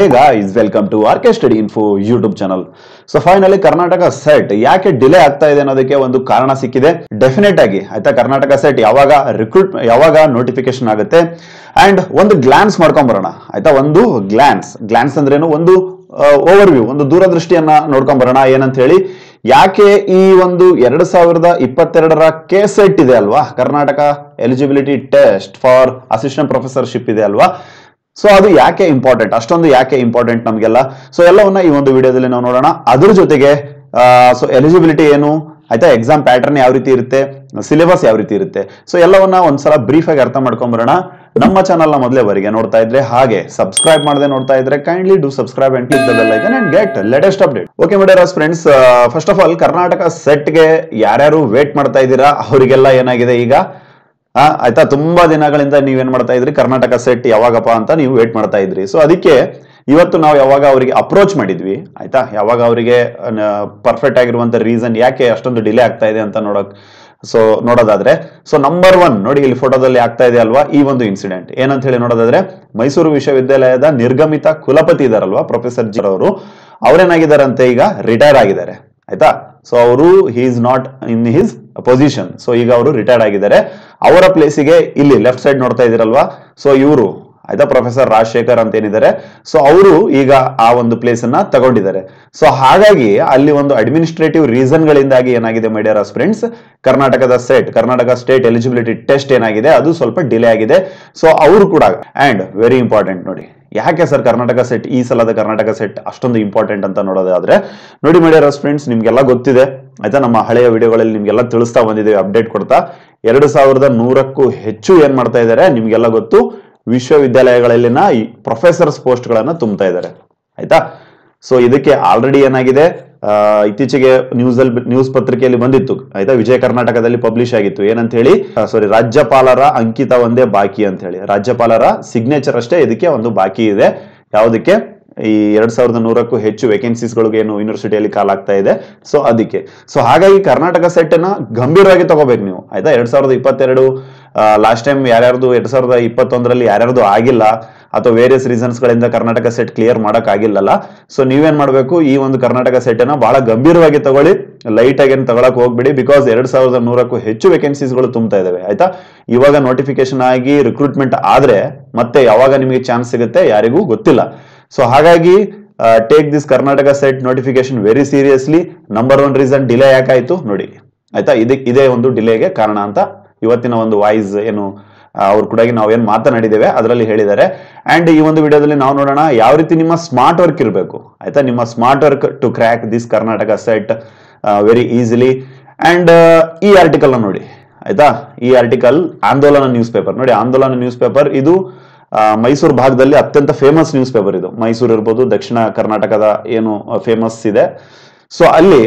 hey guys welcome to R K study info YouTube channel so finally Karnataka SET ಯಾಕೆ delay ಆಗ್ತಾ ಇದೆ ಅನ್ನೋದಕ್ಕೆ ಒಂದು ಕಾರಣ ಸಿಕ್ಕಿದೆ ಡೆಫಿನೆಟ್ ಆಗಿ ಆಯ್ತಾ ಕರ್ನಾಟಕ ಸೆಟ್ ಯಾವಾಗ ರಿಕ್ರೂಟ್ ಯಾವಾಗ ನೋಟಿಫಿಕೇಶನ್ ಆಗುತ್ತೆ ಅಂಡ್ ಒಂದು ಗ್ಲಾನ್ಸ್ ಮಾಡ್ಕೊಂಬರೋಣ ಆಯ್ತಾ ಒಂದು ಗ್ಲಾನ್ಸ್ ಗ್ಲಾನ್ಸ್ ಅಂದ್ರೇನು ಒಂದು ಓವರ್ ವ್ಯೂ ಒಂದು ದೂರದೃಷ್ಟಿಯನ್ನ ನೋಡ್ಕೊಂಬರೋಣ ಏನಂತ ಹೇಳಿ ಯಾಕೆ ಈ ಒಂದು ಎರಡು ಸಾವಿರದ ಇಪ್ಪತ್ತೆರಡರ ಕೆ ಸೆಟ್ ಇದೆ ಅಲ್ವಾ Karnataka eligibility test for assistant professorship ಇದೆ ಅಲ್ವಾ ಸೊ ಅದು ಯಾಕೆ ಇಂಪಾರ್ಟೆಂಟ್ ಅಷ್ಟೊಂದು ಯಾಕೆ ಇಂಪಾರ್ಟೆಂಟ್ ನಮಗೆಲ್ಲ ಸೊ ಎಲ್ಲವನ್ನ ಈ ಒಂದು ವಿಡಿಯೋದಲ್ಲಿ ನಾವು ನೋಡೋಣ ಅದ್ರ ಜೊತೆಗೆ ಸೊ ಎಲಿಜಿಬಿಲಿಟಿ ಏನು ಆಯ್ತಾ ಎಕ್ಸಾಮ್ ಪ್ಯಾಟರ್ನ್ ಯಾವ ರೀತಿ ಇರುತ್ತೆ ಸಿಲೆಬಸ್ ಯಾವ ರೀತಿ ಇರುತ್ತೆ ಸೊ ಎಲ್ಲವನ್ನ ಒಂದ್ಸಲ ಬ್ರೀಫ್ ಆಗಿ ಅರ್ಥ ಮಾಡ್ಕೊಂಡ್ಬರೋಣ ನಮ್ಮ ಚಾನಲ್ನ ಬರಿಗೆ ನೋಡ್ತಾ ಇದ್ರೆ ಹಾಗೆ ಸಬ್ಸ್ಕ್ರೈಬ್ ಮಾಡದೆ ನೋಡ್ತಾ ಇದ್ರೆ kindly do subscribe and click the bell icon and get latest update okay my dears friends first of all Karnataka ಸೆಟ್ಗೆ ಯಾರ್ಯಾರು ವೇಟ್ ಮಾಡ್ತಾ ಇದ್ದೀರಾ ಅವರಿಗೆಲ್ಲ ಏನಾಗಿದೆ ಈಗ ಹಾ ಆಯ್ತಾ ತುಂಬಾ ದಿನಗಳಿಂದ ನೀವೇನ್ ಮಾಡ್ತಾ ಇದ್ರಿ ಕರ್ನಾಟಕ ಸೆಟ್ ಯಾವಾಗಪ್ಪ ಅಂತ ನೀವು ವೇಟ್ ಮಾಡ್ತಾ ಇದ್ರಿ ಸೊ ಅದಕ್ಕೆ ಇವತ್ತು ನಾವು ಯಾವಾಗ ಅವರಿಗೆ ಅಪ್ರೋಚ್ ಮಾಡಿದ್ವಿ ಆಯ್ತಾ ಯಾವಾಗ ಅವರಿಗೆ ಪರ್ಫೆಕ್ಟ್ ಆಗಿರುವಂತ ರೀಸನ್ ಯಾಕೆ ಅಷ್ಟೊಂದು ಡಿಲೇ ಆಗ್ತಾ ಇದೆ ಅಂತ ನೋಡಕ್ ಸೊ ನೋಡೋದಾದ್ರೆ ಸೊ ನಂಬರ್ ಒನ್ ನೋಡಿ ಇಲ್ಲಿ ಫೋಟೋದಲ್ಲಿ ಆಗ್ತಾ ಇದೆ ಅಲ್ವಾ ಈ ಒಂದು ಇನ್ಸಿಡೆಂಟ್ ಏನಂತ ಹೇಳಿ ನೋಡೋದಾದ್ರೆ ಮೈಸೂರು ವಿಶ್ವವಿದ್ಯಾಲಯದ ನಿರ್ಗಮಿತ ಕುಲಪತಿ ಇದಾರಲ್ವಾ ಪ್ರೊಫೆಸರ್ ಜಿ ಅವರು ಅವರೇನಾಗಿದ್ದಾರಂತೆ ಈಗ ರಿಟೈರ್ ಆಗಿದ್ದಾರೆ ಆಯ್ತಾ ಸೊ ಅವರು he is not in his position so ಈಗ ಅವರು ರಿಟೈರ್ಡ್ ಆಗಿದ್ದಾರೆ ಅವರ ಪ್ಲೇಸಿಗೆ ಇಲ್ಲಿ ಲೆಫ್ಟ್ ಸೈಡ್ ನೋಡ್ತಾ ಇದ್ದೀರಲ್ವಾ ಸೊ ಇವರು ಆಯ್ತಾ ಪ್ರೊಫೆಸರ್ ರಾಜಶೇಖರ್ ಅಂತ ಏನಿದ್ದಾರೆ ಸೊ ಅವರು ಈಗ ಆ ಒಂದು ಪ್ಲೇಸ್ ಅನ್ನ ತಗೊಂಡಿದ್ದಾರೆ ಸೊ ಹಾಗಾಗಿ ಅಲ್ಲಿ ಒಂದು ಅಡ್ಮಿನಿಸ್ಟ್ರೇಟಿವ್ ರೀಸನ್ ಗಳಿಂದಾಗಿ ಏನಾಗಿದೆ ಮೈಡಿಯರ್ ಫ್ರೆಂಡ್ಸ್ ಕರ್ನಾಟಕದ SET Karnataka state eligibility test ಏನಾಗಿದೆ ಅದು ಸ್ವಲ್ಪ ಡಿಲೇ ಆಗಿದೆ ಸೊ ಅವರು ಕೂಡ ಅಂಡ್ ವೆರಿ ಇಂಪಾರ್ಟೆಂಟ್ ನೋಡಿ ಯಾಕೆ ಸರ್ ಕರ್ನಾಟಕ ಸೆಟ್ ಈ ಸಲದ ಕರ್ನಾಟಕ ಸೆಟ್ ಅಷ್ಟೊಂದು ಇಂಪಾರ್ಟೆಂಟ್ ಅಂತ ನೋಡೋದಾದ್ರೆ ನೋಡಿ ರಸ್ ಫ್ರೆಂಡ್ಸ್ ನಿಮ್ಗೆಲ್ಲ ಗೊತ್ತಿದೆ ಆಯ್ತಾ ನಮ್ಮ ಹಳೆಯ ವಿಡಿಯೋಗಳಲ್ಲಿ ನಿಮ್ಗೆಲ್ಲ ತಿಳಿಸ್ತಾ ಬಂದಿದ್ದೀವಿ ಅಪ್ಡೇಟ್ ಕೊಡ್ತಾ ಎರಡು ಸಾವಿರದ ನೂರಕ್ಕೂ ಹೆಚ್ಚು ಏನ್ ಮಾಡ್ತಾ ಇದ್ದಾರೆ ನಿಮ್ಗೆಲ್ಲ ಗೊತ್ತು ವಿಶ್ವವಿದ್ಯಾಲಯಗಳಲ್ಲಿನ ಈ ಪ್ರೊಫೆಸರ್ಸ್ ಪೋಸ್ಟ್ಗಳನ್ನು ತುಂಬ್ತಾ ಇದ್ದಾರೆ ಆಯ್ತಾ ಸೊ ಇದಕ್ಕೆ ಆಲ್ರೆಡಿ ಏನಾಗಿದೆ ಇತ್ತೀಚೆಗೆ ನ್ಯೂಸ್ ಅಲ್ಲಿ ನ್ಯೂಸ್ ಪತ್ರಿಕೆಯಲ್ಲಿ ಬಂದಿತ್ತು ಆಯ್ತಾ ವಿಜಯ ಕರ್ನಾಟಕದಲ್ಲಿ ಪಬ್ಲಿಷ್ ಆಗಿತ್ತು ಏನಂತ ಹೇಳಿ ಸಾರಿ ರಾಜ್ಯಪಾಲರ ಅಂಕಿತ ಒಂದೇ ಬಾಕಿ ಅಂತ ಹೇಳಿ ರಾಜ್ಯಪಾಲರ ಸಿಗ್ನೇಚರ್ ಅಷ್ಟೇ ಇದಕ್ಕೆ ಒಂದು ಬಾಕಿ ಇದೆ ಯಾವುದಕ್ಕೆ ಈ ಎರಡ್ ಸಾವಿರದ ನೂರಕ್ಕೂ ಹೆಚ್ಚು ವೇಕೆನ್ಸೀಸ್ಗಳಿಗೆ ಏನು ಯೂನಿವರ್ಸಿಟಿಯಲ್ಲಿ ಕಾಲಾಗ್ತಾ ಇದೆ ಸೊ ಅದಕ್ಕೆ ಸೊ ಹಾಗಾಗಿ ಕರ್ನಾಟಕ ಸೆಟ್ ಅನ್ನ ಗಂಭೀರವಾಗಿ ತಗೋಬೇಕು ನೀವು ಆಯ್ತಾ ಎರಡ್ ಸಾವಿರದ ಇಪ್ಪತ್ತೆರಡು ಲಾಸ್ಟ್ ಟೈಮ್ ಯಾರ್ಯಾರ್ದು ಎರಡ್ ಸಾವಿರದ ಇಪ್ಪತ್ತೊಂದರಲ್ಲಿ ಯಾರ್ಯಾರ್ದು ಆಗಿಲ್ಲ ಅಥವಾ ವೇರಿಯಸ್ ರೀಸನ್ಸ್ ಗಳಿಂದ ಕರ್ನಾಟಕ ಸೆಟ್ ಕ್ಲಿಯರ್ ಮಾಡಕ್ ಆಗಿಲ್ಲಲ್ಲ ಸೊ ನೀವೇನ್ ಮಾಡಬೇಕು ಈ ಒಂದು ಕರ್ನಾಟಕ ಸೆಟ್ ಅನ್ನ ಬಹಳ ಗಂಭೀರವಾಗಿ ತಗೊಳ್ಳಿ ಲೈಟ್ ಆಗಿ ತಗೊಳಕ್ ಹೋಗ್ಬಿಡಿ ಬಿಕಾಸ್ ಎರಡ್ ಸಾವಿರದ ನೂರಕ್ಕೂ ಹೆಚ್ಚು ವೇಕೆನ್ಸೀಸ್ ಗಳು ತುಂಬ್ತಾ ಇದಾವೆ ಆಯ್ತಾ ಇವಾಗ ನೋಟಿಫಿಕೇಶನ್ ಆಗಿ ರಿಕ್ರೂಟ್ಮೆಂಟ್ ಆದ್ರೆ ಮತ್ತೆ ಯಾವಾಗ ನಿಮಗೆ ಚಾನ್ಸ್ ಸಿಗುತ್ತೆ ಯಾರಿಗೂ ಗೊತ್ತಿಲ್ಲ ಸೊ ಹಾಗಾಗಿ take this Karnataka SET notification very seriously number one reason delay ಯಾಕಾಯ್ತು ನೋಡಿ ಆಯ್ತಾ ಇದೇ ಒಂದು ಡಿಲೇಗೆ ಕಾರಣ ಅಂತ ಇವತ್ತಿನ ಒಂದು ವಾಯ್ಸ್ ಏನು ಅವ್ರ ಕೂಡ ನಾವೇನ್ ಮಾತನಾಡಿದ್ದೇವೆ ಅದರಲ್ಲಿ ಹೇಳಿದ್ದಾರೆ ಅಂಡ್ ಈ ಒಂದು ವಿಡಿಯೋದಲ್ಲಿ ನಾವು ನೋಡೋಣ ಯಾವ ರೀತಿ ನಿಮ್ಮ ಸ್ಮಾರ್ಟ್ ವರ್ಕ್ ಇರಬೇಕು ಆಯ್ತಾ ನಿಮ್ಮ smart work to crack this Karnataka SET very easily and ಈ ಆರ್ಟಿಕಲ್ ನೋಡಿ ಆಯ್ತಾ ಈ ಆರ್ಟಿಕಲ್ ಆಂದೋಲನ ನ್ಯೂಸ್ ಪೇಪರ್ ನೋಡಿ ಆಂದೋಲನ ನ್ಯೂಸ್ ಪೇಪರ್ ಇದು ಮೈಸೂರು ಭಾಗದಲ್ಲಿ ಅತ್ಯಂತ ಫೇಮಸ್ ನ್ಯೂಸ್ ಪೇಪರ್ ಇದು ಮೈಸೂರು ಇರ್ಬೋದು ದಕ್ಷಿಣ ಕರ್ನಾಟಕದ ಏನು ಫೇಮಸ್ ಇದೆ ಸೊ ಅಲ್ಲಿ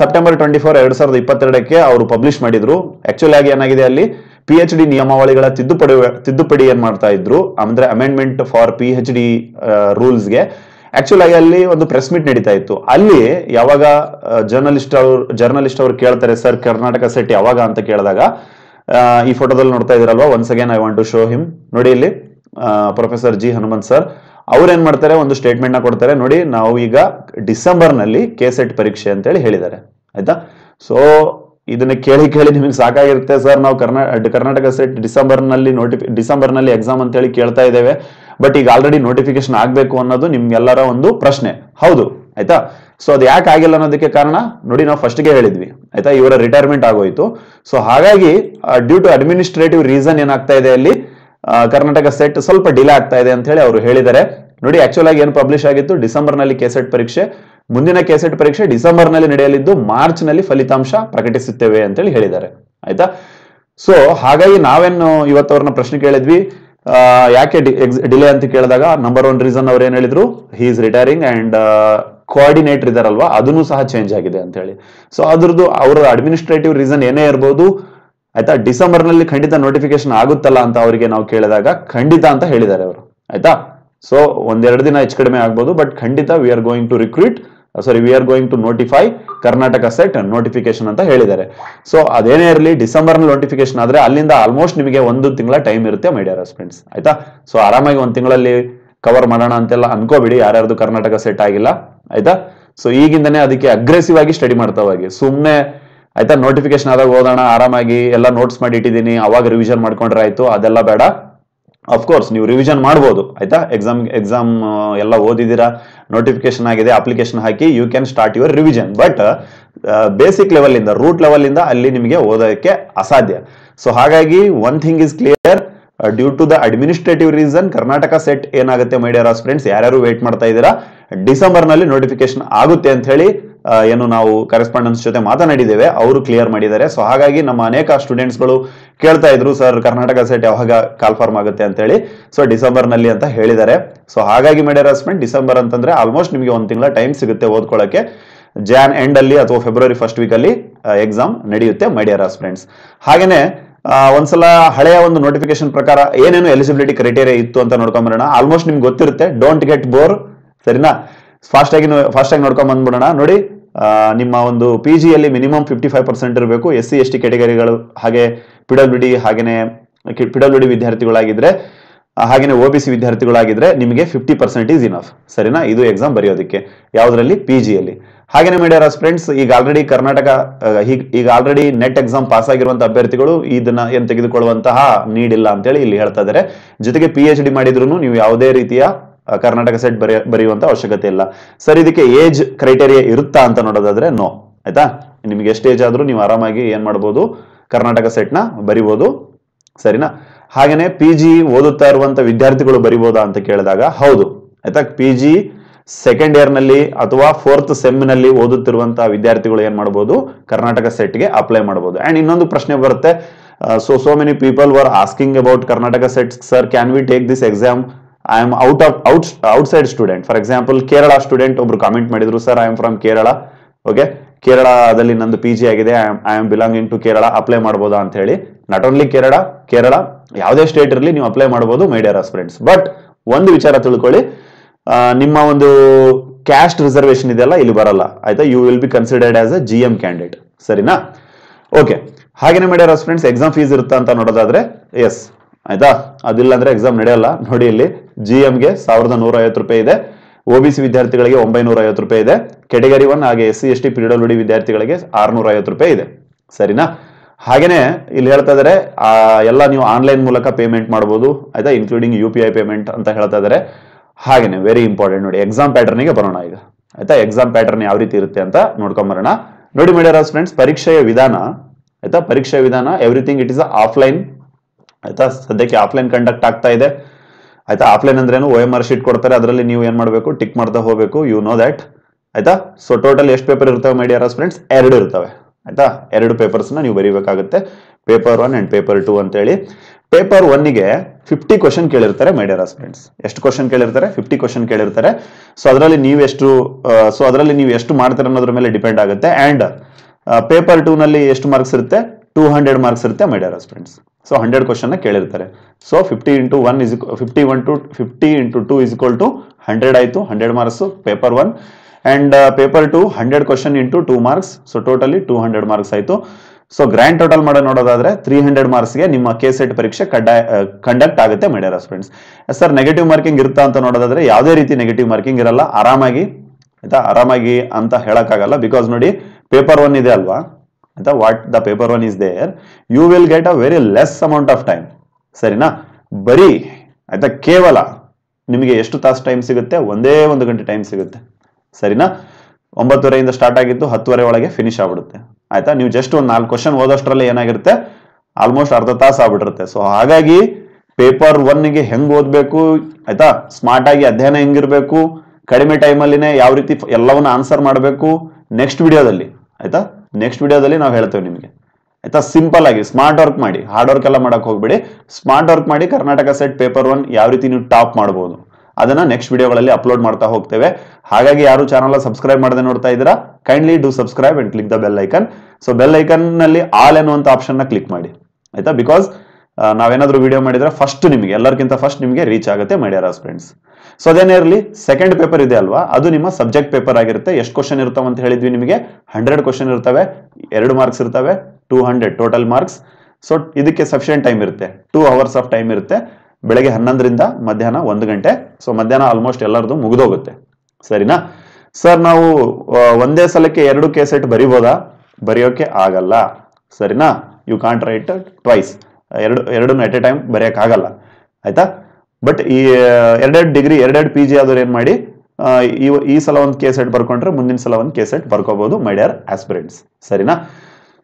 ಸೆಪ್ಟೆಂಬರ್ ಟ್ವೆಂಟಿ ಫೋರ್ ಎರಡ್ ಸಾವಿರದ ಇಪ್ಪತ್ತೆರಡಕ್ಕೆ ಅವರು ಪಬ್ಲಿಷ್ ಮಾಡಿದ್ರು ಆಕ್ಚುಲಿ ಆಗಿ ಏನಾಗಿದೆ ಅಲ್ಲಿ ಪಿ ಎಚ್ ಡಿ ನಿಯಮಾವಳಿಗಳ ತಿದ್ದುಪಡಿ ತಿದ್ದುಪಡಿ ಏನ್ ಮಾಡ್ತಾ ಇದ್ರು ಅಂದ್ರೆ amendment for P H D ರೂಲ್ಸ್ಗೆ ಆಕ್ಚುಲ್ ಆಗಿ ಅಲ್ಲಿ ಒಂದು ಪ್ರೆಸ್ ಮೀಟ್ ನಡೀತಾ ಇತ್ತು ಅಲ್ಲಿ ಯಾವಾಗ ಜರ್ನಲಿಸ್ಟ್ ಅವರು ಜರ್ನಲಿಸ್ಟ್ ಅವರು ಕೇಳ್ತಾರೆ ಸರ್ ಕರ್ನಾಟಕ ಸೆಟ್ ಯಾವಾಗ ಅಂತ ಕೇಳಿದಾಗ ಈ ಫೋಟೋದಲ್ಲಿ ನೋಡ್ತಾ ಇದ್ರಲ್ವಾ once again I want to show him ನೋಡಿ ಇಲ್ಲಿ ಪ್ರೊಫೆಸರ್ ಜಿ ಹನುಮಂತ್ ಸರ್ ಏನ್ ಮಾಡ್ತಾರೆ ಒಂದು ಸ್ಟೇಟ್ಮೆಂಟ್ ನ ಕೊಡ್ತಾರೆ ನೋಡಿ ನಾವು ಈಗ ಡಿಸೆಂಬರ್ ನಲ್ಲಿ ಕೆ ಸೆಟ್ ಪರೀಕ್ಷೆ ಅಂತೇಳಿ ಹೇಳಿದ್ದಾರೆ ಆಯ್ತಾ ಸೊ ಇದನ್ನ ಕೇಳಿ ಕೇಳಿ ನಿಮಗೆ ಸಾಕಾಗಿರುತ್ತೆ ಸರ್ ನಾವು ಕರ್ನಾ ಕರ್ನಾಟಕ ಸೆಟ್ ಡಿಸೆಂಬರ್ನಲ್ಲಿ ನೋಟಿಫಿ ಡಿಸೆಂಬರ್ನಲ್ಲಿ ಎಕ್ಸಾಮ್ ಅಂತ ಹೇಳಿ ಕೇಳ್ತಾ ಇದ್ದೇವೆ ಬಟ್ ಈಗ ಆಲ್ರೆಡಿ ನೋಟಿಫಿಕೇಶನ್ ಆಗಬೇಕು ಅನ್ನೋದು ನಿಮ್ಗೆಲ್ಲರ ಒಂದು ಪ್ರಶ್ನೆ ಹೌದು ಆಯ್ತಾ ಸೊ ಅದು ಯಾಕೆ ಆಗಿಲ್ಲ ಅನ್ನೋದಕ್ಕೆ ಕಾರಣ ನೋಡಿ ನಾವು ಫಸ್ಟ್ಗೆ ಹೇಳಿದ್ವಿ ಆಯ್ತಾ ಇವರ ರಿಟೈರ್ಮೆಂಟ್ ಆಗೋಯ್ತು ಸೊ ಹಾಗಾಗಿ ಡ್ಯೂ ಟು ಅಡ್ಮಿನಿಸ್ಟ್ರೇಟಿವ್ ರೀಸನ್ ಏನಾಗ್ತಾ ಇದೆ ಅಲ್ಲಿ ಕರ್ನಾಟಕ ಸೆಟ್ ಸ್ವಲ್ಪ ಡಿಲೇ ಆಗ್ತಾ ಇದೆ ಅಂತ ಹೇಳಿ ಅವರು ಹೇಳಿದ್ದಾರೆ ನೋಡಿ ಆಕ್ಚುಲ್ ಆಗಿ ಏನು ಪಬ್ಲಿಷ್ ಆಗಿತ್ತು ಡಿಸೆಂಬರ್ನಲ್ಲಿ ಕೆಸೆಟ್ ಪರೀಕ್ಷೆ ಮುಂದಿನ ಕೆಸೆಟ್ ಪರೀಕ್ಷೆ ಡಿಸೆಂಬರ್ ನಲ್ಲಿ ನಡೆಯಲಿದ್ದು ಮಾರ್ಚ್ ನಲ್ಲಿ ಫಲಿತಾಂಶ ಪ್ರಕಟಿಸುತ್ತೇವೆ ಅಂತೇಳಿ ಹೇಳಿದ್ದಾರೆ ಆಯ್ತಾ ಸೊ ಹಾಗಾಗಿ ನಾವೇನು ಇವತ್ತು ಪ್ರಶ್ನೆ ಕೇಳಿದ್ವಿ ಯಾಕೆ ಡಿಲೇ ಅಂತ ಕೇಳಿದಾಗ ನಂಬರ್ ಒನ್ ರೀಸನ್ ಅವ್ರು ಏನ್ ಹೇಳಿದ್ರು he is retiring and coordinator ಇದಾರಲ್ವಾ ಅದನ್ನು ಸಹ ಚೇಂಜ್ ಆಗಿದೆ ಅಂತ ಹೇಳಿ ಸೊ ಅದ್ರದ್ದು ಅವರ ಅಡ್ಮಿನಿಸ್ಟ್ರೇಟಿವ್ ರೀಸನ್ ಏನೇ ಇರ್ಬೋದು ಆಯ್ತಾ ಡಿಸೆಂಬರ್ ನಲ್ಲಿ ಖಂಡಿತ ನೋಟಿಫಿಕೇಶನ್ ಆಗುತ್ತಲ್ಲ ಅಂತ ಅವರಿಗೆ ನಾವು ಕೇಳಿದಾಗ ಖಂಡಿತ ಅಂತ ಹೇಳಿದ್ದಾರೆ ಅವರು ಆಯ್ತಾ ಸೊ ಒಂದೆರಡು ದಿನ ಹೆಚ್ಚು ಕಡಿಮೆ ಆಗ್ಬೋದು ಬಟ್ ಖಂಡಿತ we are going to recruit sorry we are going to notify Karnataka SET notification ಅಂತ ಹೇಳಿದ್ದಾರೆ ಸೊ ಅದೇನೇ ಇರಲಿ ಡಿಸೆಂಬರ್ ನೋಟಿಫಿಕೇಶನ್ ಆದರೆ ಅಲ್ಲಿಂದ ಆಲ್ಮೋಸ್ಟ್ ನಿಮಗೆ ಒಂದು ತಿಂಗಳ ಟೈಮ್ ಇರುತ್ತೆ ಮೈಡಿಯರ್ ಫ್ರೆಂಡ್ಸ್ ಆಯ್ತಾ ಸೊ ಆರಾಮಾಗಿ ಒಂದು ತಿಂಗಳಲ್ಲಿ ಕವರ್ ಮಾಡೋಣ ಅಂತೆಲ್ಲ ಅನ್ಕೋಬಿಡಿ ಯಾರ್ಯಾರ್ದು ಕರ್ನಾಟಕ ಸೆಟ್ ಆಗಿಲ್ಲ ಆಯ್ತಾ ಸೊ ಈಗಿಂದನೇ ಅದಕ್ಕೆ ಅಗ್ರೆಸಿವ್ ಆಗಿ ಸ್ಟಡಿ ಮಾಡ್ತಾ ಹೋಗಿ ಸುಮ್ಮನೆ ಆಯ್ತಾ ನೋಟಿಫಿಕೇಶನ್ ಆದಾಗ ಓದೋಣ ಆರಾಮಾಗಿ ಎಲ್ಲ ನೋಟ್ಸ್ ಮಾಡಿ ಇಟ್ಟಿದ್ದೀನಿ ಅವಾಗ ರಿವಿಷನ್ ಮಾಡ್ಕೊಂಡ್ರೆ ಆಯ್ತು ಅದೆಲ್ಲ ಬೇಡ ಅಫ್ಕೋರ್ಸ್ ನೀವು ರಿವಿಷನ್ ಮಾಡ್ಬೋದು ಆಯ್ತಾ ಎಕ್ಸಾಮ್ ಎಕ್ಸಾಮ್ ಎಲ್ಲ ಓದಿದ್ದೀರಾ ನೋಟಿಫಿಕೇಶನ್ ಆಗಿದೆ ಅಪ್ಲಿಕೇಶನ್ ಹಾಕಿ you can start your revision but basic ಲೆವೆಲಿಂದ ರೂಟ್ ಲೆವೆಲಿಂದ ಅಲ್ಲಿ ನಿಮಗೆ ಓದೋಕ್ಕೆ ಅಸಾಧ್ಯ ಸೊ ಹಾಗಾಗಿ one thing is clear due to the administrative reason Karnataka SET ಏನಾಗುತ್ತೆ ಮೈಡಿಯರ್ ಫ್ರೆಂಡ್ಸ್ ಯಾರ್ಯಾರು ವೇಟ್ ಮಾಡ್ತಾ ಇದ್ದೀರಾ ಡಿಸೆಂಬರ್ನಲ್ಲಿ ನೋಟಿಫಿಕೇಶನ್ ಆಗುತ್ತೆ ಅಂತ ಹೇಳಿ ಏನು ನಾವು ಕರೆಸ್ಪಾಂಡೆನ್ಸ್ ಜೊತೆ ಮಾತನಾಡಿದ್ದೇವೆ ಅವರು ಕ್ಲಿಯರ್ ಮಾಡಿದ್ದಾರೆ ಸೊ ಹಾಗಾಗಿ ನಮ್ಮ ಅನೇಕ ಸ್ಟೂಡೆಂಟ್ಸ್ಗಳು ಕೇಳ್ತಾ ಇದ್ರು ಸರ್ ಕರ್ನಾಟಕ ಸೆಟ್ ಯಾವಾಗ ಕಾಲ್ಫಾರ್ಮ್ ಆಗುತ್ತೆ ಅಂತ ಹೇಳಿ ಸೊ ಡಿಸೆಂಬರ್ನಲ್ಲಿ ಅಂತ ಹೇಳಿದ್ದಾರೆ ಸೊ ಹಾಗಾಗಿ ಮೇಡಮ್ ಅಸ್ಮೆಂಟ್ ಡಿಸೆಂಬರ್ ಅಂತಂದ್ರೆ ಆಲ್ಮೋಸ್ಟ್ ನಿಮಗೆ ಒಂದು ತಿಂಗಳ ಟೈಮ್ ಸಿಗುತ್ತೆ ಓದ್ಕೊಳ್ಳೋಕೆ ಜಾನ್ ಎಂಡ್ ಅಲ್ಲಿ ಅಥವಾ ಫೆಬ್ರವರಿ ಫಸ್ಟ್ ವೀಕ್ ಅಲ್ಲಿ ಎಕ್ಸಾಮ್ ನಡೆಯುತ್ತೆ ಮೈ ಡಿಯರ್ ಫ್ರೆಂಡ್ಸ್ ಹಾಗೇನೆ ಒಂದ್ಸಲ ಹಳೆಯ ಒಂದು ನೋಟಿಫಿಕೇಶನ್ ಪ್ರಕಾರ ಏನೇನು ಎಲಿಜಿಬಿಲಿಟಿ ಕ್ರೈಟೇರಿಯಾ ಇತ್ತು ಅಂತ ನೋಡ್ಕೊಂಬರೋಣ ಆಲ್ಮೋಸ್ಟ್ ನಿಮ್ಗೆ ಗೊತ್ತಿರುತ್ತೆ ಡೋಂಟ್ ಗೆಟ್ ಬೋರ್ ಸರಿನಾ ಫಾಸ್ಟ್ ಆಗಿ ಫಾಸ್ಟ್ ಆಗಿ ನೋಡ್ಕೊಂಡ್ ಬಂದ್ಬಿಡೋಣ ನೋಡಿ ನಿಮ್ಮ ಒಂದು ಪಿ ಜಿಯಲ್ಲಿ ಮಿನಿಮಮ್ ಫಿಫ್ಟಿ ಫೈವ್ ಪರ್ಸೆಂಟ್ ಇರಬೇಕು ಎಸ್ ಸಿ ಎಸ್ ಟಿ ಕೆಟಗರಿಗಳು ಹಾಗೆ ಪಿ ಡಬ್ಲ್ಯೂ ಡಿ ಹಾಗೆಯೇ ಪಿ ಡಬ್ಲ್ಯೂ ಡಿ ವಿದ್ಯಾರ್ಥಿಗಳಾಗಿದ್ರೆ ಹಾಗೆಯೇ ಓ ಬಿ ಸಿ ವಿದ್ಯಾರ್ಥಿಗಳಾಗಿದ್ರೆ ನಿಮಗೆ ಫಿಫ್ಟಿ ಪರ್ಸೆಂಟ್ ಈಸ್ ಇನಫ್ ಸರಿನಾ ಇದು ಎಕ್ಸಾಮ್ ಬರೆಯೋದಕ್ಕೆ ಯಾವುದರಲ್ಲಿ ಪಿ ಜಿಯಲ್ಲಿ ಹಾಗೆಯೇ ಆಸ್ ಫ್ರೆಂಡ್ಸ್ ಈಗ ಆಲ್ರೆಡಿ ಕರ್ನಾಟಕ ಈಗ ಆಲ್ರೆಡಿ ನೆಟ್ ಎಕ್ಸಾಮ್ ಪಾಸ್ ಆಗಿರುವಂತಹ ಅಭ್ಯರ್ಥಿಗಳು ಇದನ್ನ ಏನು ತೆಗೆದುಕೊಳ್ಳುವಂತಹ ನೀಡಿಲ್ಲ ಅಂತೇಳಿ ಇಲ್ಲಿ ಹೇಳ್ತಾ ಇದ್ದಾರೆ ಜೊತೆಗೆ ಪಿ ಎಚ್ ಡಿ ಮಾಡಿದ್ರು ನೀವು ಯಾವುದೇ ರೀತಿಯ ಕರ್ನಾಟಕ ಸೆಟ್ ಬರೆಯ ಬರೆಯುವಂತ ಅವಶ್ಯಕತೆ ಇಲ್ಲ ಸರ್ ಇದಕ್ಕೆ ಏಜ್ ಕ್ರೈಟೇರಿಯಾ ಇರುತ್ತಾ ಅಂತ ನೋಡೋದಾದ್ರೆ ನೋ ಆಯ್ತಾ ನಿಮ್ಗೆ ಎಷ್ಟು ಏಜ್ ಆದ್ರೂ ನೀವು ಆರಾಮಾಗಿ ಏನ್ ಮಾಡ್ಬೋದು ಕರ್ನಾಟಕ ಸೆಟ್ನ ಬರಿಬೋದು ಸರಿನಾ ಹಾಗೇನೆ ಪಿ ಜಿ ಓದುತ್ತಾ ಇರುವಂತ ವಿದ್ಯಾರ್ಥಿಗಳು ಬರಿಬೋದಾ ಅಂತ ಕೇಳಿದಾಗ ಹೌದು ಆಯ್ತಾ ಪಿ ಜಿ ಸೆಕೆಂಡ್ ಇಯರ್ ನಲ್ಲಿ ಅಥವಾ ಫೋರ್ತ್ ಸೆಮ್ ನಲ್ಲಿ ಓದುತ್ತಿರುವಂತಹ ವಿದ್ಯಾರ್ಥಿಗಳು ಏನ್ ಮಾಡಬಹುದು ಕರ್ನಾಟಕ ಸೆಟ್ಗೆ ಅಪ್ಲೈ ಮಾಡಬಹುದು ಅಂಡ್ ಇನ್ನೊಂದು ಪ್ರಶ್ನೆ ಬರುತ್ತೆ so so many people were asking about Karnataka SET sir can we take this exam I am out of out outside student for example Kerala student ಒಬ್ರು ಕಮೆಂಟ್ ಮಾಡಿದ್ರು sir I am from Kerala okay ಕೇರಳದಲ್ಲಿ ನಂದು P G ಆಗಿದೆ I am belonging to Kerala apply ಮಾಡ್ಬೋದಾ ಅಂತ ಹೇಳಿ not only Kerala Kerala ಯಾವುದೇ state ಇರಲಿ ನೀವು ಅಪ್ಲೈ ಮಾಡ್ಬೋದು ಮೈಡಿಯರ್ ಫ್ರೆಂಡ್ಸ್ ಬಟ್ ಒಂದು ವಿಚಾರ ತಿಳ್ಕೊಳ್ಳಿ ನಿಮ್ಮ ಒಂದು ಕ್ಯಾಸ್ಟ್ ರಿಸರ್ವೇಶನ್ ಇದೆಯಲ್ಲ ಇಲ್ಲಿ ಬರಲ್ಲ ಆಯ್ತಾ you will be considered as a G M candidate ಸರಿನಾ ಓಕೆ ಹಾಗೇನೆ ಮೈಡಿಯರ್ ಫ್ರೆಂಡ್ಸ್ ಎಕ್ಸಾಮ್ ಫೀಸ್ ಇರುತ್ತಾ ಅಂತ ನೋಡೋದಾದ್ರೆ ಎಸ್ ಆಯ್ತಾ ಅದಿಲ್ಲ ಅಂದ್ರೆ ಎಕ್ಸಾಮ್ ನಡೆಯಲ್ಲ ನೋಡಿ ಇಲ್ಲಿ ಜಿ ಎಂಗೆ ಸಾವಿರದ ನೂರ ಐವತ್ತು ರೂಪಾಯಿ ಇದೆ ಒ ಬಿ ಸಿ ವಿದ್ಯಾರ್ಥಿಗಳಿಗೆ ಒಂಬೈನೂರ ಐವತ್ತು ರೂಪಾಯಿ ಇದೆ ಕೆಟಗರಿ ಒನ್ ಹಾಗೆ ಎಸ್ ಸಿ ಎಸ್ ಟಿ ವಿದ್ಯಾರ್ಥಿಗಳಿಗೆ ಆರ್ನೂರ ಐವತ್ತು ರೂಪಾಯಿ ಇದೆ ಸರಿನಾ ಹಾಗೇನೆ ಇಲ್ಲಿ ಹೇಳ್ತಾ ಇದ್ದಾರೆ ಎಲ್ಲ ನೀವು ಆನ್ಲೈನ್ ಮೂಲಕ ಪೇಮೆಂಟ್ ಮಾಡ್ಬೋದು ಆಯ್ತಾ including U P I payment ಅಂತ ಹೇಳ್ತಾ ಇದ್ದಾರೆ ಹಾಗೇನೆ ವೆರಿ ಇಂಪಾರ್ಟೆಂಟ್ ನೋಡಿ ಎಕ್ಸಾಮ್ ಪ್ಯಾಟರ್ನಿಗೆ ಬರೋಣ ಈಗ ಆಯ್ತಾ ಎಕ್ಸಾಮ್ ಪ್ಯಾಟರ್ನ್ ಯಾವ ರೀತಿ ಇರುತ್ತೆ ಅಂತ ನೋಡ್ಕೊಂಬರೋಣ ನೋಡಿ ಮೇಡರ್ ಫ್ರೆಂಡ್ಸ್ ಪರೀಕ್ಷೆಯ ವಿಧಾನ ಆಯ್ತಾ ಪರೀಕ್ಷೆಯ ವಿಧಾನ ಎವ್ರಿಥಿಂಗ್ ಇಟ್ ಇಸ್ ಆಫ್ಲೈನ್ ಆಯ್ತಾ ಸದ್ಯಕ್ಕೆ ಆಫ್ಲೈನ್ ಕಂಡಕ್ಟ್ ಆಗ್ತಾ ಇದೆ ಆಯ್ತಾ ಆಫ್ಲೈನ್ ಅಂದ್ರೇನು ಓ ಎಮ್ ಆರ್ ಶೀಟ್ ಕೊಡ್ತಾರೆ ಅದರಲ್ಲಿ ನೀವು ಏನ್ ಮಾಡಬೇಕು ಟಿಕ್ ಮಾಡ್ತಾ ಹೋಗಬೇಕು ಯು ನೋ ದ್ಯಾಟ್ ಆಯಿತಾ ಸೊ ಟೋಟಲ್ ಎಷ್ಟು ಪೇಪರ್ ಇರ್ತವೆ ರಾಸ್ ಫ್ರೆಂಡ್ಸ್ ಎರಡು ಇರ್ತವೆ ಆಯ್ತಾ ಎರಡು ಪೇಪರ್ಸ್ನ ನೀವು ಬರೀಬೇಕಾಗುತ್ತೆ paper one and paper two ಅಂತೇಳಿ ಪೇಪರ್ ಗೆ ಫಿಫ್ಟಿ ಕ್ವಶನ್ ಕೇಳಿರ್ತಾರೆ ಮೈಡಿಯರಾಸ್ ಫ್ರೆಂಡ್ಸ್ ಎಷ್ಟು ಕ್ವಶನ್ ಕೇಳಿರ್ತಾರೆ ಫಿಫ್ಟಿ ಕ್ವಶನ್ ಕೇಳಿರ್ತಾರೆ ಸೊ ಅದರಲ್ಲಿ ನೀವು ಎಷ್ಟು ಸೊ ಅದರಲ್ಲಿ ನೀವು ಎಷ್ಟು ಮಾಡ್ತಾರೆ ಅನ್ನೋದ್ರ ಮೇಲೆ ಡಿಪೆಂಡ್ ಆಗುತ್ತೆ ಆ್ಯಂಡ್ ಪೇಪರ್ ಟೂ ನಲ್ಲಿ ಎಷ್ಟು ಮಾರ್ಕ್ಸ್ ಇರುತ್ತೆ ಟೂ ಹಂಡ್ರೆಡ್ ಮಾರ್ಕ್ಸ್ ಇರುತ್ತೆ ಮೈಡಿಯರ್ ಸ್ಟೂಡೆಂಟ್ಸ್ ಸೊ ಹಂಡ್ರೆಡ್ ಕ್ವಶನ್ನ ಕೇಳಿರ್ತಾರೆ so fifty into one is fifty one two fifty into two is equal to hundred ಆಯಿತು hundred marks paper one and paper two hundred question into two marks so totally two hundred marks ಆಯಿತು so grand total ಮಾಡೋ ನೋಡೋದಾದ್ರೆ three hundred ಮಾರ್ಕ್ಸ್ಗೆ ನಿಮ್ಮ K set ಪರೀಕ್ಷೆ ಕಡ್ಡಾಯ conduct ಆಗುತ್ತೆ dear students sir negative marking ಇರುತ್ತಾ ಅಂತ ನೋಡೋದಾದ್ರೆ ಯಾವುದೇ ರೀತಿ ನೆಗೆಟಿವ್ ಮಾರ್ಕಿಂಗ್ ಇರಲ್ಲ ಆರಾಮಾಗಿ ಆಯ್ತಾ ಆರಾಮಾಗಿ ಅಂತ ಹೇಳೋಕ್ಕಾಗಲ್ಲ ಬಿಕಾಸ್ ನೋಡಿ ಪೇಪರ್ ಒನ್ ಇದೆ ಅಲ್ವಾ ಅಂತ what the paper one is there you will get a very less amount of time ಸರಿನಾ ಬರೀ ಆಯ್ತಾ ಕೇವಲ ನಿಮಗೆ ಎಷ್ಟು ತಾಸು ಟೈಮ್ ಸಿಗುತ್ತೆ ಒಂದೇ ಒಂದು ಗಂಟೆ ಟೈಮ್ ಸಿಗುತ್ತೆ ಸರಿನಾ ಒಂಬತ್ತುವರೆಯಿಂದ ಸ್ಟಾರ್ಟ್ ಆಗಿದ್ದು ಹತ್ತುವರೆ ಒಳಗೆ ಫಿನಿಶ್ ಆಗ್ಬಿಡುತ್ತೆ ಆಯ್ತಾ ನೀವು ಜಸ್ಟ್ ಒಂದು ನಾಲ್ಕು ಕ್ವಶನ್ ಓದೋಷ್ಟರಲ್ಲಿ ಏನಾಗಿರುತ್ತೆ ಆಲ್ಮೋಸ್ಟ್ ಅರ್ಧ ತಾಸು ಆಗ್ಬಿಟ್ಟಿರುತ್ತೆ ಸೊ ಹಾಗಾಗಿ ಪೇಪರ್ ಒನ್ಗೆ ಹೆಂಗೆ ಓದಬೇಕು ಆಯ್ತಾ ಸ್ಮಾರ್ಟ್ ಆಗಿ ಅಧ್ಯಯನ ಹೆಂಗಿರಬೇಕು ಕಡಿಮೆ ಟೈಮಲ್ಲಿನೇ ಯಾವ ರೀತಿ ಎಲ್ಲವನ್ನ ಆನ್ಸರ್ ಮಾಡಬೇಕು ನೆಕ್ಸ್ಟ್ ವಿಡಿಯೋದಲ್ಲಿ ಆಯ್ತಾ ನೆಕ್ಸ್ಟ್ ವಿಡಿಯೋದಲ್ಲಿ ನಾವು ಹೇಳ್ತೇವೆ ನಿಮಗೆ ಆಯ್ತಾ ಸಿಂಪಲ್ ಆಗಿ ಸ್ಮಾರ್ಟ್ ವರ್ಕ್ ಮಾಡಿ ಹಾರ್ಡ್ ವರ್ಕ್ ಎಲ್ಲ ಮಾಡಕ್ಕೆ ಹೋಗ್ಬೇಡಿ ಸ್ಮಾರ್ಟ್ ವರ್ಕ್ ಮಾಡಿ ಕರ್ನಾಟಕ ಸೆಟ್ ಪೇಪರ್ ಒನ್ ಯಾವ ರೀತಿ ನೀವು ಟಾಪ್ ಮಾಡಬಹುದು ಅದನ್ನ ನೆಕ್ಸ್ಟ್ ವಿಡಿಯೋಗಳಲ್ಲಿ ಅಪ್ಲೋಡ್ ಮಾಡ್ತಾ ಹೋಗ್ತೇವೆ ಹಾಗಾಗಿ ಯಾರು ಚಾನಲ್ ಸಬ್ಸ್ಕ್ರೈಬ್ ಮಾಡದೆ ನೋಡ್ತಾ ಇದ್ದೀರಾ kindly do subscribe and click the bell icon so bell icon ನಲ್ಲಿ ಆಲ್ ಎನ್ನುವಂತ ಆಪ್ಷನ್ ನ ಕ್ಲಿಕ್ ಮಾಡಿ ಆಯ್ತಾ ಬಿಕಾಸ್ ನಾವೇನಾದ್ರೂ ವಿಡಿಯೋ ಮಾಡಿದ್ರೆ ಫಸ್ಟ್ ನಿಮಗೆ ಎಲ್ಲರಿಗಿಂತ ಫಸ್ಟ್ ನಿಮಗೆ ರೀಚ್ ಆಗುತ್ತೆ ಮೈಡಿಯರ್ ಫ್ರೆಂಡ್ಸ್ ಸೊ ಅದೇನೇ ಇರಲಿ ಸೆಕೆಂಡ್ ಪೇಪರ್ ಇದೆ ಅಲ್ವಾ ಅದು ನಿಮ್ಮ ಸಬ್ಜೆಕ್ಟ್ ಪೇಪರ್ ಆಗಿರುತ್ತೆ ಎಷ್ಟು ಕ್ವಶನ್ ಇರ್ತಾವೆ ಅಂತ ಹೇಳಿದ್ವಿ ನಿಮಗೆ ಹಂಡ್ರೆಡ್ ಕ್ವಶನ್ ಇರ್ತವೆ ಎರಡು ಮಾರ್ಕ್ಸ್ ಇರ್ತವೆ two hundred total marks so ಇದಕ್ಕೆ ಸಫಿಷಿಯಂಟ್ ಟೈಮ್ ಇರುತ್ತೆ ಟೂ ಅವರ್ಸ್ ಆಫ್ ಟೈಮ್ ಇರುತ್ತೆ ಬೆಳಗ್ಗೆ ಹನ್ನೊಂದರಿಂದ ಮಧ್ಯಾಹ್ನ ಒಂದು ಗಂಟೆ ಸೊ ಮಧ್ಯಾಹ್ನ ಆಲ್ಮೋಸ್ಟ್ ಎಲ್ಲರದು ಮುಗಿದೋಗುತ್ತೆ ಸರಿನಾ ಸರ್ ನಾವು ಒಂದೇ ಸಲಕ್ಕೆ ಎರಡು ಕೇಸೆಟ್ ಬರಿಬೋದಾ ಬರೆಯೋಕೆ ಆಗಲ್ಲ ಸರಿನಾ ಯು ಕಾಂಟ್ ರೈಟ್ ಟ್ವೈಸ್ ಎರಡು ಎರಡನ್ನು ಎಟ್ ಎ ಟೈಮ್ ಬರೆಯೋಕ್ಕಾಗಲ್ಲ ಆಯಿತಾ ಬಟ್ ಈ uh, ಎರಡೆರಡು ಡಿಗ್ರಿ ಎರಡೆರಡು ಪಿ ಜಿ ಆದವ್ರು ಏನು ಮಾಡಿ ಈ ಸಲ ಒಂದು ಕೆ ಸೆಟ್ ಬರ್ಕೊಂಡ್ರೆ ಮುಂದಿನ ಸಲ ಒಂದು ಕೆ ಸೆಟ್ ಬರ್ಕೋಬಹುದು ಮೈಡಿಯರ್ ಆಸ್ಪಿರೆಂಟ್ಸ್ ಸರಿನಾ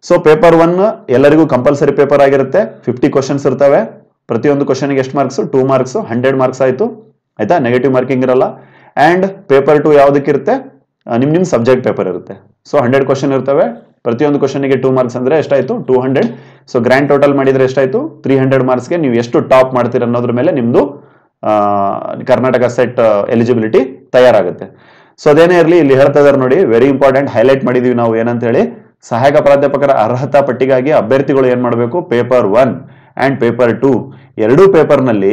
ಸೊ ಪೇಪರ್ ಒನ್ ಎಲ್ಲರಿಗೂ ಕಂಪಲ್ಸರಿ ಪೇಪರ್ ಆಗಿರುತ್ತೆ ಫಿಫ್ಟಿ ಕ್ವಶನ್ಸ್ ಇರ್ತವೆ ಪ್ರತಿಯೊಂದು ಕ್ವಶನ್ಗೆ ಎಷ್ಟು marks two marks hundred marks ಆಯಿತು ಆಯ್ತಾ ನೆಗೆಟಿವ್ ಮಾರ್ಕಿಂಗ್ ಇರಲ್ಲ ಆ್ಯಂಡ್ ಪೇಪರ್ ಟು ಯಾವುದಕ್ಕಿರುತ್ತೆ ನಿಮ್ಮ ನಿಮ್ಮ ಸಬ್ಜೆಕ್ಟ್ ಪೇಪರ್ ಇರುತ್ತೆ ಸೊ ಹಂಡ್ರೆಡ್ ಕ್ವಶನ್ ಇರ್ತವೆ ಪ್ರತಿಯೊಂದು ಗೆ ಟೂ ಮಾರ್ಕ್ಸ್ ಅಂದರೆ ಎಷ್ಟಾಯಿತು two hundred so grand total ಮಾಡಿದರೆ ಎಷ್ಟಾಯಿತು ತ್ರೀ ಹಂಡ್ರೆಡ್ ಮಾರ್ಕ್ಸ್ಗೆ ನೀವು ಎಷ್ಟು ಟಾಪ್ ಮಾಡ್ತೀರ ಅನ್ನೋದ್ರ ಮೇಲೆ ನಿಮ್ಮದು ಕರ್ನಾಟಕ ಸೆಟ್ ಎಲಿಜಿಬಿಲಿಟಿ ತಯಾರಾಗುತ್ತೆ ಸೊ ಅದೇನೇ ಇರಲಿ ಇಲ್ಲಿ ಹೇಳ್ತಾ ಇದಾರೆ ನೋಡಿ ವೆರಿ ಇಂಪಾರ್ಟೆಂಟ್ ಹೈಲೈಟ್ ಮಾಡಿದೀವಿ ನಾವು ಏನಂತ ಹೇಳಿ ಸಹಾಯಕ ಪ್ರಾಧ್ಯಾಪಕರ ಅರ್ಹತಾ ಪಟ್ಟಿಗಾಗಿ ಅಭ್ಯರ್ಥಿಗಳು ಏನ್ ಮಾಡಬೇಕು paper one and paper two ಎರಡೂ ಪೇಪರ್ನಲ್ಲಿ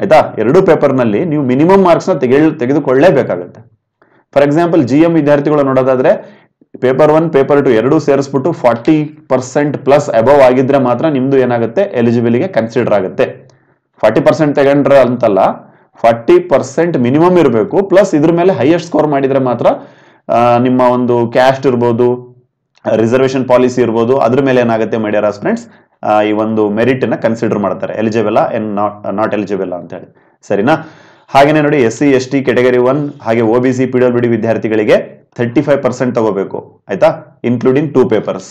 ಆಯ್ತಾ ಎರಡೂ ಪೇಪರ್ನಲ್ಲಿ ನೀವು ಮಿನಿಮಮ್ ಮಾರ್ಕ್ಸ್ನ ತೆಗೆ ತೆಗೆದುಕೊಳ್ಳೇಬೇಕಾಗುತ್ತೆ ಫಾರ್ ಎಕ್ಸಾಂಪಲ್ ಜಿ ಎಂ ವಿದ್ಯಾರ್ಥಿಗಳು ನೋಡೋದಾದ್ರೆ ಪೇಪರ್ ಒನ್ ಪೇಪರ್ ಟು ಎರಡೂ ಸೇರಿಸ್ಬಿಟ್ಟು ಫಾರ್ಟಿ ಪರ್ಸೆಂಟ್ ಪ್ಲಸ್ ಅಬೋವ್ ಆಗಿದ್ರೆ ಮಾತ್ರ ನಿಮ್ದು ಏನಾಗುತ್ತೆ ಎಲಿಜಿಬಿಲಿಗೆ ಕನ್ಸಿಡರ್ ಆಗುತ್ತೆ ಫಾರ್ಟಿ ಪರ್ಸೆಂಟ್ ತಗೊಂಡ್ರೆ ಅಂತಲ್ಲ ಫಾರ್ಟಿ ಪರ್ಸೆಂಟ್ ಮಿನಿಮಮ್ ಇರಬೇಕು ಪ್ಲಸ್ ಇದ್ರ ಮೇಲೆ ಹೈಯೆಸ್ಟ್ ಸ್ಕೋರ್ ಮಾಡಿದ್ರೆ ಮಾತ್ರ ನಿಮ್ಮ ಒಂದು ಕ್ಯಾಸ್ಟ್ ಇರ್ಬೋದು ರಿಸರ್ವೇಷನ್ ಪಾಲಿಸಿ ಇರ್ಬೋದು ಅದ್ರ ಮೇಲೆ ಏನಾಗುತ್ತೆ ಮೈಡಿಯರ್ ಸ್ಟೂಡೆಂಟ್ಸ್ ಈ ಒಂದು ಮೆರಿಟ್ ಅನ್ನ ಕನ್ಸಿಡರ್ ಮಾಡ್ತಾರೆ eligible and not not eligible ಅಂತ ಹೇಳಿ ಸರಿನಾ ಹಾಗೇನೆ ನೋಡಿ S C S T category one ಹಾಗೆ O B C P W D ವಿದ್ಯಾರ್ಥಿಗಳಿಗೆ ತರ್ಟಿ ಫೈವ್ ಪರ್ಸೆಂಟ್ ತಗೋಬೇಕು ಆಯ್ತಾ ಇನ್ಕ್ಲೂಡಿಂಗ್ ಟೂ ಪೇಪರ್ಸ್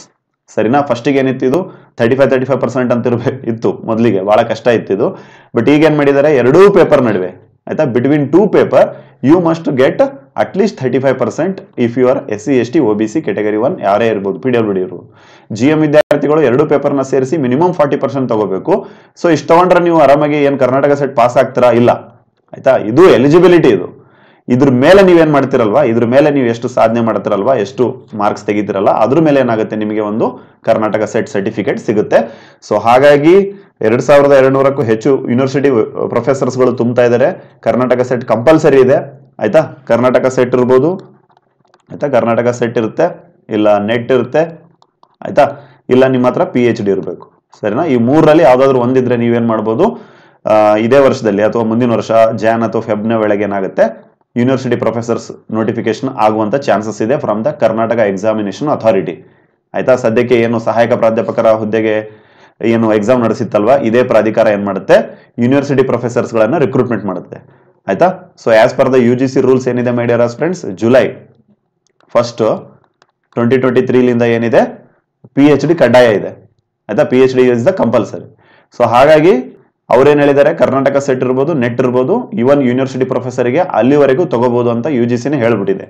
ಸರಿನಾ ಫಸ್ಟಿಗೆ ಏನಿತ್ತು ಇದು thirty five thirty five percent ಅಂತ ಇರಬೇಕು ಇತ್ತು ಮೊದಲಿಗೆ ಭಾಳ ಕಷ್ಟ ಇತ್ತಿದ್ದು ಬಟ್ ಈಗ ಏನು ಮಾಡಿದ್ದಾರೆ ಎರಡೂ ಪೇಪರ್ ನಡುವೆ ಆಯ್ತಾ between two paper you must get least thirty five percent if you are S C S T O B C category one ಯಾರೇ ಇರ್ಬೋದು ಪಿ ಡಬ್ಲ್ಯೂ ಡಿ ಇರ್ಬೋದು ಜಿ ಎಂ ವಿದ್ಯಾರ್ಥಿಗಳು ಎರಡು ಪೇಪರ್ನ ಸೇರಿಸಿ ಮಿನಿಮಮ್ ಫಾರ್ಟಿ ಪರ್ಸೆಂಟ್ ತಗೋಬೇಕು ಸೊ ಇಷ್ಟು ತಗೊಂಡ್ರೆ ನೀವು ಆರಾಮಾಗಿ ಏನು ಕರ್ನಾಟಕ ಸೆಟ್ ಪಾಸ್ ಆಗ್ತೀರಾ ಇಲ್ಲ ಆಯ್ತಾ ಇದು ಎಲಿಜಿಬಿಲಿಟಿ ಇದು ಇದ್ರ ಮೇಲೆ ನೀವೇನ್ ಮಾಡ್ತಿರಲ್ವಾ ಇದ್ರ ಮೇಲೆ ನೀವು ಎಷ್ಟು ಸಾಧನೆ ಮಾಡ್ತಿರಲ್ವಾ ಎಷ್ಟು ಮಾರ್ಕ್ಸ್ ತೆಗಿತಿರಲ್ಲ ಅದ್ರ ಮೇಲೆ ಏನಾಗುತ್ತೆ ನಿಮಗೆ ಒಂದು ಕರ್ನಾಟಕ ಸೆಟ್ ಸರ್ಟಿಫಿಕೇಟ್ ಸಿಗುತ್ತೆ ಸೊ ಹಾಗಾಗಿ ಎರಡ್ ಸಾವಿರದ ಎರಡು ಹೆಚ್ಚು ಯೂನಿವರ್ಸಿಟಿ ಪ್ರೊಫೆಸರ್ಸ್ಗಳು ತುಂಬ್ತಾ ಇದ್ದಾರೆ ಕರ್ನಾಟಕ ಸೆಟ್ ಕಂಪಲ್ಸರಿ ಇದೆ ಆಯ್ತಾ ಕರ್ನಾಟಕ ಸೆಟ್ ಇರ್ಬೋದು ಆಯ್ತಾ ಕರ್ನಾಟಕ ಸೆಟ್ ಇರುತ್ತೆ ಇಲ್ಲ ನೆಟ್ ಇರುತ್ತೆ ಆಯ್ತಾ ಇಲ್ಲ ನಿಮ್ಮ ಹತ್ರ ಪಿ ಎಚ್ ಡಿ ಇರಬೇಕು ಸರಿನಾ ಈ ಮೂರರಲ್ಲಿ ಯಾವ್ದಾದ್ರು ಒಂದಿದ್ರೆ ನೀವೇನ್ ಮಾಡ್ಬೋದು ಇದೇ ವರ್ಷದಲ್ಲಿ ಅಥವಾ ಮುಂದಿನ ವರ್ಷ ಜಾನ್ ಅಥವಾ ಫೆಬ್ನ ಒಳಗೆ ಏನಾಗುತ್ತೆ ಯೂನಿವರ್ಸಿಟಿ ಪ್ರೊಫೆಸರ್ಸ್ ನೋಟಿಫಿಕೇಶನ್ ಆಗುವಂಥ ಚಾನ್ಸಸ್ ಇದೆ from the Karnataka examination authority ಆಯಿತಾ ಸದ್ಯಕ್ಕೆ ಏನು ಸಹಾಯಕ ಪ್ರಾಧ್ಯಾಪಕರ ಹುದ್ದೆಗೆ ಏನು ಎಕ್ಸಾಮ್ ನಡೆಸಿತ್ತಲ್ವ ಇದೇ ಪ್ರಾಧಿಕಾರ ಏನು ಮಾಡುತ್ತೆ ಯೂನಿವರ್ಸಿಟಿ ಪ್ರೊಫೆಸರ್ಸ್ಗಳನ್ನು ರಿಕ್ರೂಟ್ಮೆಂಟ್ ಮಾಡುತ್ತೆ ಆಯಿತಾ so as per the U G C rules ಏನಿದೆ ಮೈಡಿಯರಾಸ್ friends July first twenty twenty ತ್ರೀಲಿಂದ ಏನಿದೆ ಪಿ ಎಚ್ ಡಿ ಕಡ್ಡಾಯ ಇದೆ ಆಯಿತಾ P H D is the compulsory so ಹಾಗಾಗಿ ಅವ್ರೇನು ಹೇಳಿದ್ದಾರೆ ಕರ್ನಾಟಕ ಸೆಟ್ ಇರ್ಬೋದು ನೆಟ್ ಇರ್ಬೋದು ಇವನ್ ಯೂನಿವರ್ಸಿಟಿ ಪ್ರೊಫೆಸರ್ಗೆ ಅಲ್ಲಿವರೆಗೂ ತಗೋಬಹುದು ಅಂತ ಯು ಜಿ ಸಿನೇ ಹೇಳ್ಬಿಟ್ಟಿದೆ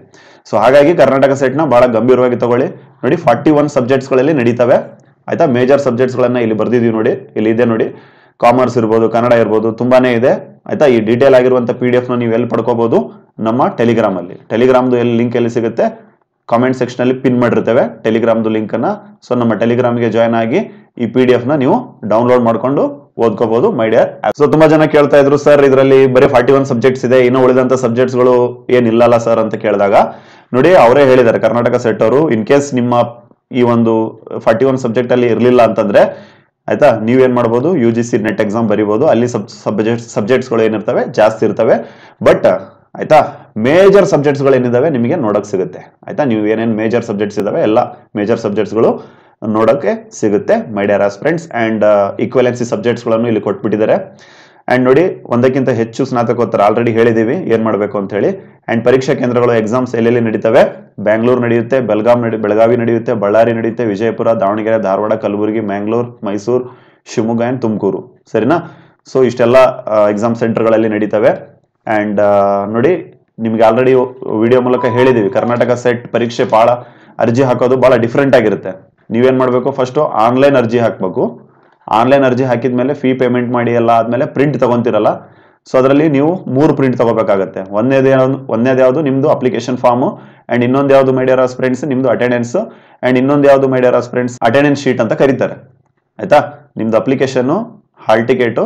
ಸೊ ಹಾಗಾಗಿ ಕರ್ನಾಟಕ ಸೆಟ್ನ ಬಹಳ ಗಂಭೀರವಾಗಿ ತಗೊಳ್ಳಿ ನೋಡಿ ಫಾರ್ಟಿ ಒನ್ ಸಬ್ಜೆಕ್ಟ್ಸ್ಗಳಲ್ಲಿ ನಡೀತವೆ ಆಯ್ತಾ ಮೇಜರ್ ಸಬ್ಜೆಕ್ಟ್ಸ್ಗಳನ್ನ ಇಲ್ಲಿ ಬರ್ದಿದೀವಿ ನೋಡಿ ಇಲ್ಲಿ ಇದೆ ನೋಡಿ ಕಾಮರ್ಸ್ ಇರ್ಬೋದು ಕನ್ನಡ ಇರ್ಬೋದು ತುಂಬಾನೇ ಇದೆ ಆಯ್ತಾ ಈ ಡೀಟೇಲ್ ಆಗಿರುವಂತ ಪಿ ಡಿ ಎಫ್ನ ನೀವು ಎಲ್ಲಿ ಪಡ್ಕೋಬಹುದು ನಮ್ಮ ಟೆಲಿಗ್ರಾಮ್ ಅಲ್ಲಿ ಟೆಲಿಗ್ರಾಮ್ದು ಎಲ್ಲಿ ಲಿಂಕ್ ಎಲ್ಲಿ ಸಿಗುತ್ತೆ ಕಾಮೆಂಟ್ ಸೆಕ್ಷನ್ ಅಲ್ಲಿ ಪಿನ್ ಮಾಡಿರ್ತೇವೆ ಟೆಲಿಗ್ರಾಮ್ದು ಲಿಂಕನ್ನು ಸೊ ನಮ್ಮ ಟೆಲಿಗ್ರಾಮ್ಗೆ ಜಾಯ್ನ್ ಆಗಿ ಈ ಪಿ ಡಿ ಎಫ್ನ ನೀವು ಡೌನ್ಲೋಡ್ ಮಾಡಿಕೊಂಡು ಓದ್ಕೋಬಹುದು ಮೈಡಿಯರ್ ಸೊ ತುಂಬಾ ಜನ ಕೇಳ್ತಾ ಇದ್ರು ಸರ್ ಇದರಲ್ಲಿ ಬರೀ ಫಾರ್ಟಿ ಒನ್ ಸಬ್ಜೆಕ್ಟ್ಸ್ ಇದೆ ಇನ್ನು ಉಳಿದಂತ ಸಬ್ಜೆಕ್ಟ್ಸ್ ಗಳು ಏನಿಲ್ಲಲ್ಲ ಸರ್ ಅಂತ ಕೇಳಿದಾಗ ನೋಡಿ ಅವರೇ ಹೇಳಿದ್ದಾರೆ ಕರ್ನಾಟಕ ಸೆಟ್ ಅವರು ಇನ್ ಕೇಸ್ ನಿಮ್ಮ ಈ ಒಂದು ಫಾರ್ಟಿ ಒನ್ ಸಬ್ಜೆಕ್ಟ್ ಅಲ್ಲಿ ಇರಲಿಲ್ಲ ಅಂತಂದ್ರೆ ಆಯ್ತಾ ಏನ್ ಮಾಡ್ಬೋದು U G C net exam ಬರಿಬೋದು ಅಲ್ಲಿ ಸಬ್ ಸಬ್ಜೆಕ್ಟ್ ಸಬ್ಜೆಕ್ಟ್ಸ್ಗಳು ಏನಿರ್ತವೆ ಜಾಸ್ತಿ ಇರ್ತವೆ ಬಟ್ ಆಯ್ತಾ ಮೇಜರ್ ಗಳು ಏನಿದಾವೆ ನಿಮಗೆ ನೋಡಕ್ ಸಿಗುತ್ತೆ ಆಯ್ತಾ ನೀವು ಏನೇನು ಮೇಜರ್ ಸಬ್ಜೆಕ್ಟ್ಸ್ ಇದಾವೆ ಎಲ್ಲ ಮೇಜರ್ ಗಳು ನೋಡೋಕ್ಕೆ ಸಿಗುತ್ತೆ my dear friends and equivalency ಸಬ್ಜೆಕ್ಟ್ಸ್ಗಳನ್ನು ಇಲ್ಲಿ ಕೊಟ್ಬಿಟ್ಟಿದ್ದಾರೆ ಆ್ಯಂಡ್ ನೋಡಿ ಒಂದಕ್ಕಿಂತ ಹೆಚ್ಚು ಸ್ನಾತಕೋತ್ತರ ಆಲ್ರೆಡಿ ಹೇಳಿದ್ದೀವಿ ಏನು ಮಾಡಬೇಕು ಅಂತ ಹೇಳಿ ಆ್ಯಂಡ್ ಪರೀಕ್ಷಾ ಕೇಂದ್ರಗಳು ಎಕ್ಸಾಮ್ಸ್ ಎಲ್ಲೆಲ್ಲಿ ನಡೀತವೆ ಬ್ಯಾಂಗ್ಳೂರು ನಡೆಯುತ್ತೆ ಬೆಳಗಾಂ ನಡಿ ಬೆಳಗಾವಿ ನಡೆಯುತ್ತೆ ಬಳ್ಳಾರಿ ನಡೆಯುತ್ತೆ ವಿಜಯಪುರ ದಾವಣಗೆರೆ ಧಾರವಾಡ ಕಲಬುರಗಿ ಮ್ಯಾಂಗ್ಳೂರ್ ಮೈಸೂರು ಶಿವಮೊಗ್ಗ ಆ್ಯಂಡ್ ತುಮಕೂರು ಸರಿನಾ ಸೊ ಇಷ್ಟೆಲ್ಲ ಎಕ್ಸಾಮ್ ಸೆಂಟರ್ಗಳಲ್ಲಿ ನಡೀತವೆ ಆ್ಯಂಡ್ ನೋಡಿ ನಿಮಗೆ ಆಲ್ರೆಡಿ ವಿಡಿಯೋ ಮೂಲಕ ಹೇಳಿದ್ದೀವಿ ಕರ್ನಾಟಕ ಸೆಟ್ ಪರೀಕ್ಷೆ ಭಾಳ ಅರ್ಜಿ ಹಾಕೋದು ಭಾಳ ಡಿಫ್ರೆಂಟ್ ಆಗಿರುತ್ತೆ ನೀವೇನು ಮಾಡಬೇಕು ಫಸ್ಟು ಆನ್ಲೈನ್ ಅರ್ಜಿ ಹಾಕಬೇಕು ಆನ್ಲೈನ್ ಅರ್ಜಿ ಹಾಕಿದ ಮೇಲೆ ಫೀ ಪೇಮೆಂಟ್ ಮಾಡಿ ಎಲ್ಲ ಆದಮೇಲೆ ಪ್ರಿಂಟ್ ತಗೊಂತಿರಲ್ಲ ಸೊ ಅದರಲ್ಲಿ ನೀವು ಮೂರು ಪ್ರಿಂಟ್ ತೊಗೋಬೇಕಾಗತ್ತೆ ಒಂದೇದು ಒಂದೇದು ಯಾವುದು ನಿಮ್ಮದು ಅಪ್ಲಿಕೇಶನ್ ಫಾರ್ಮು ಆ್ಯಂಡ್ ಇನ್ನೊಂದು ಯಾವುದು ಮೈಡಿಯರ್ ಫ್ರೆಂಡ್ಸ್ ನಿಮ್ಮದು ಅಟೆಂಡೆನ್ಸ್ ಆ್ಯಂಡ್ ಇನ್ನೊಂದು ಯಾವುದು ಮೈಡಿಯರ್ ಫ್ರೆಂಡ್ಸ್ ಅಟೆಂಡೆನ್ಸ್ ಶೀಟ್ ಅಂತ ಕರೀತಾರೆ ಆಯಿತಾ ನಿಮ್ಮದು ಅಪ್ಲಿಕೇಶನ್ನು hall ticket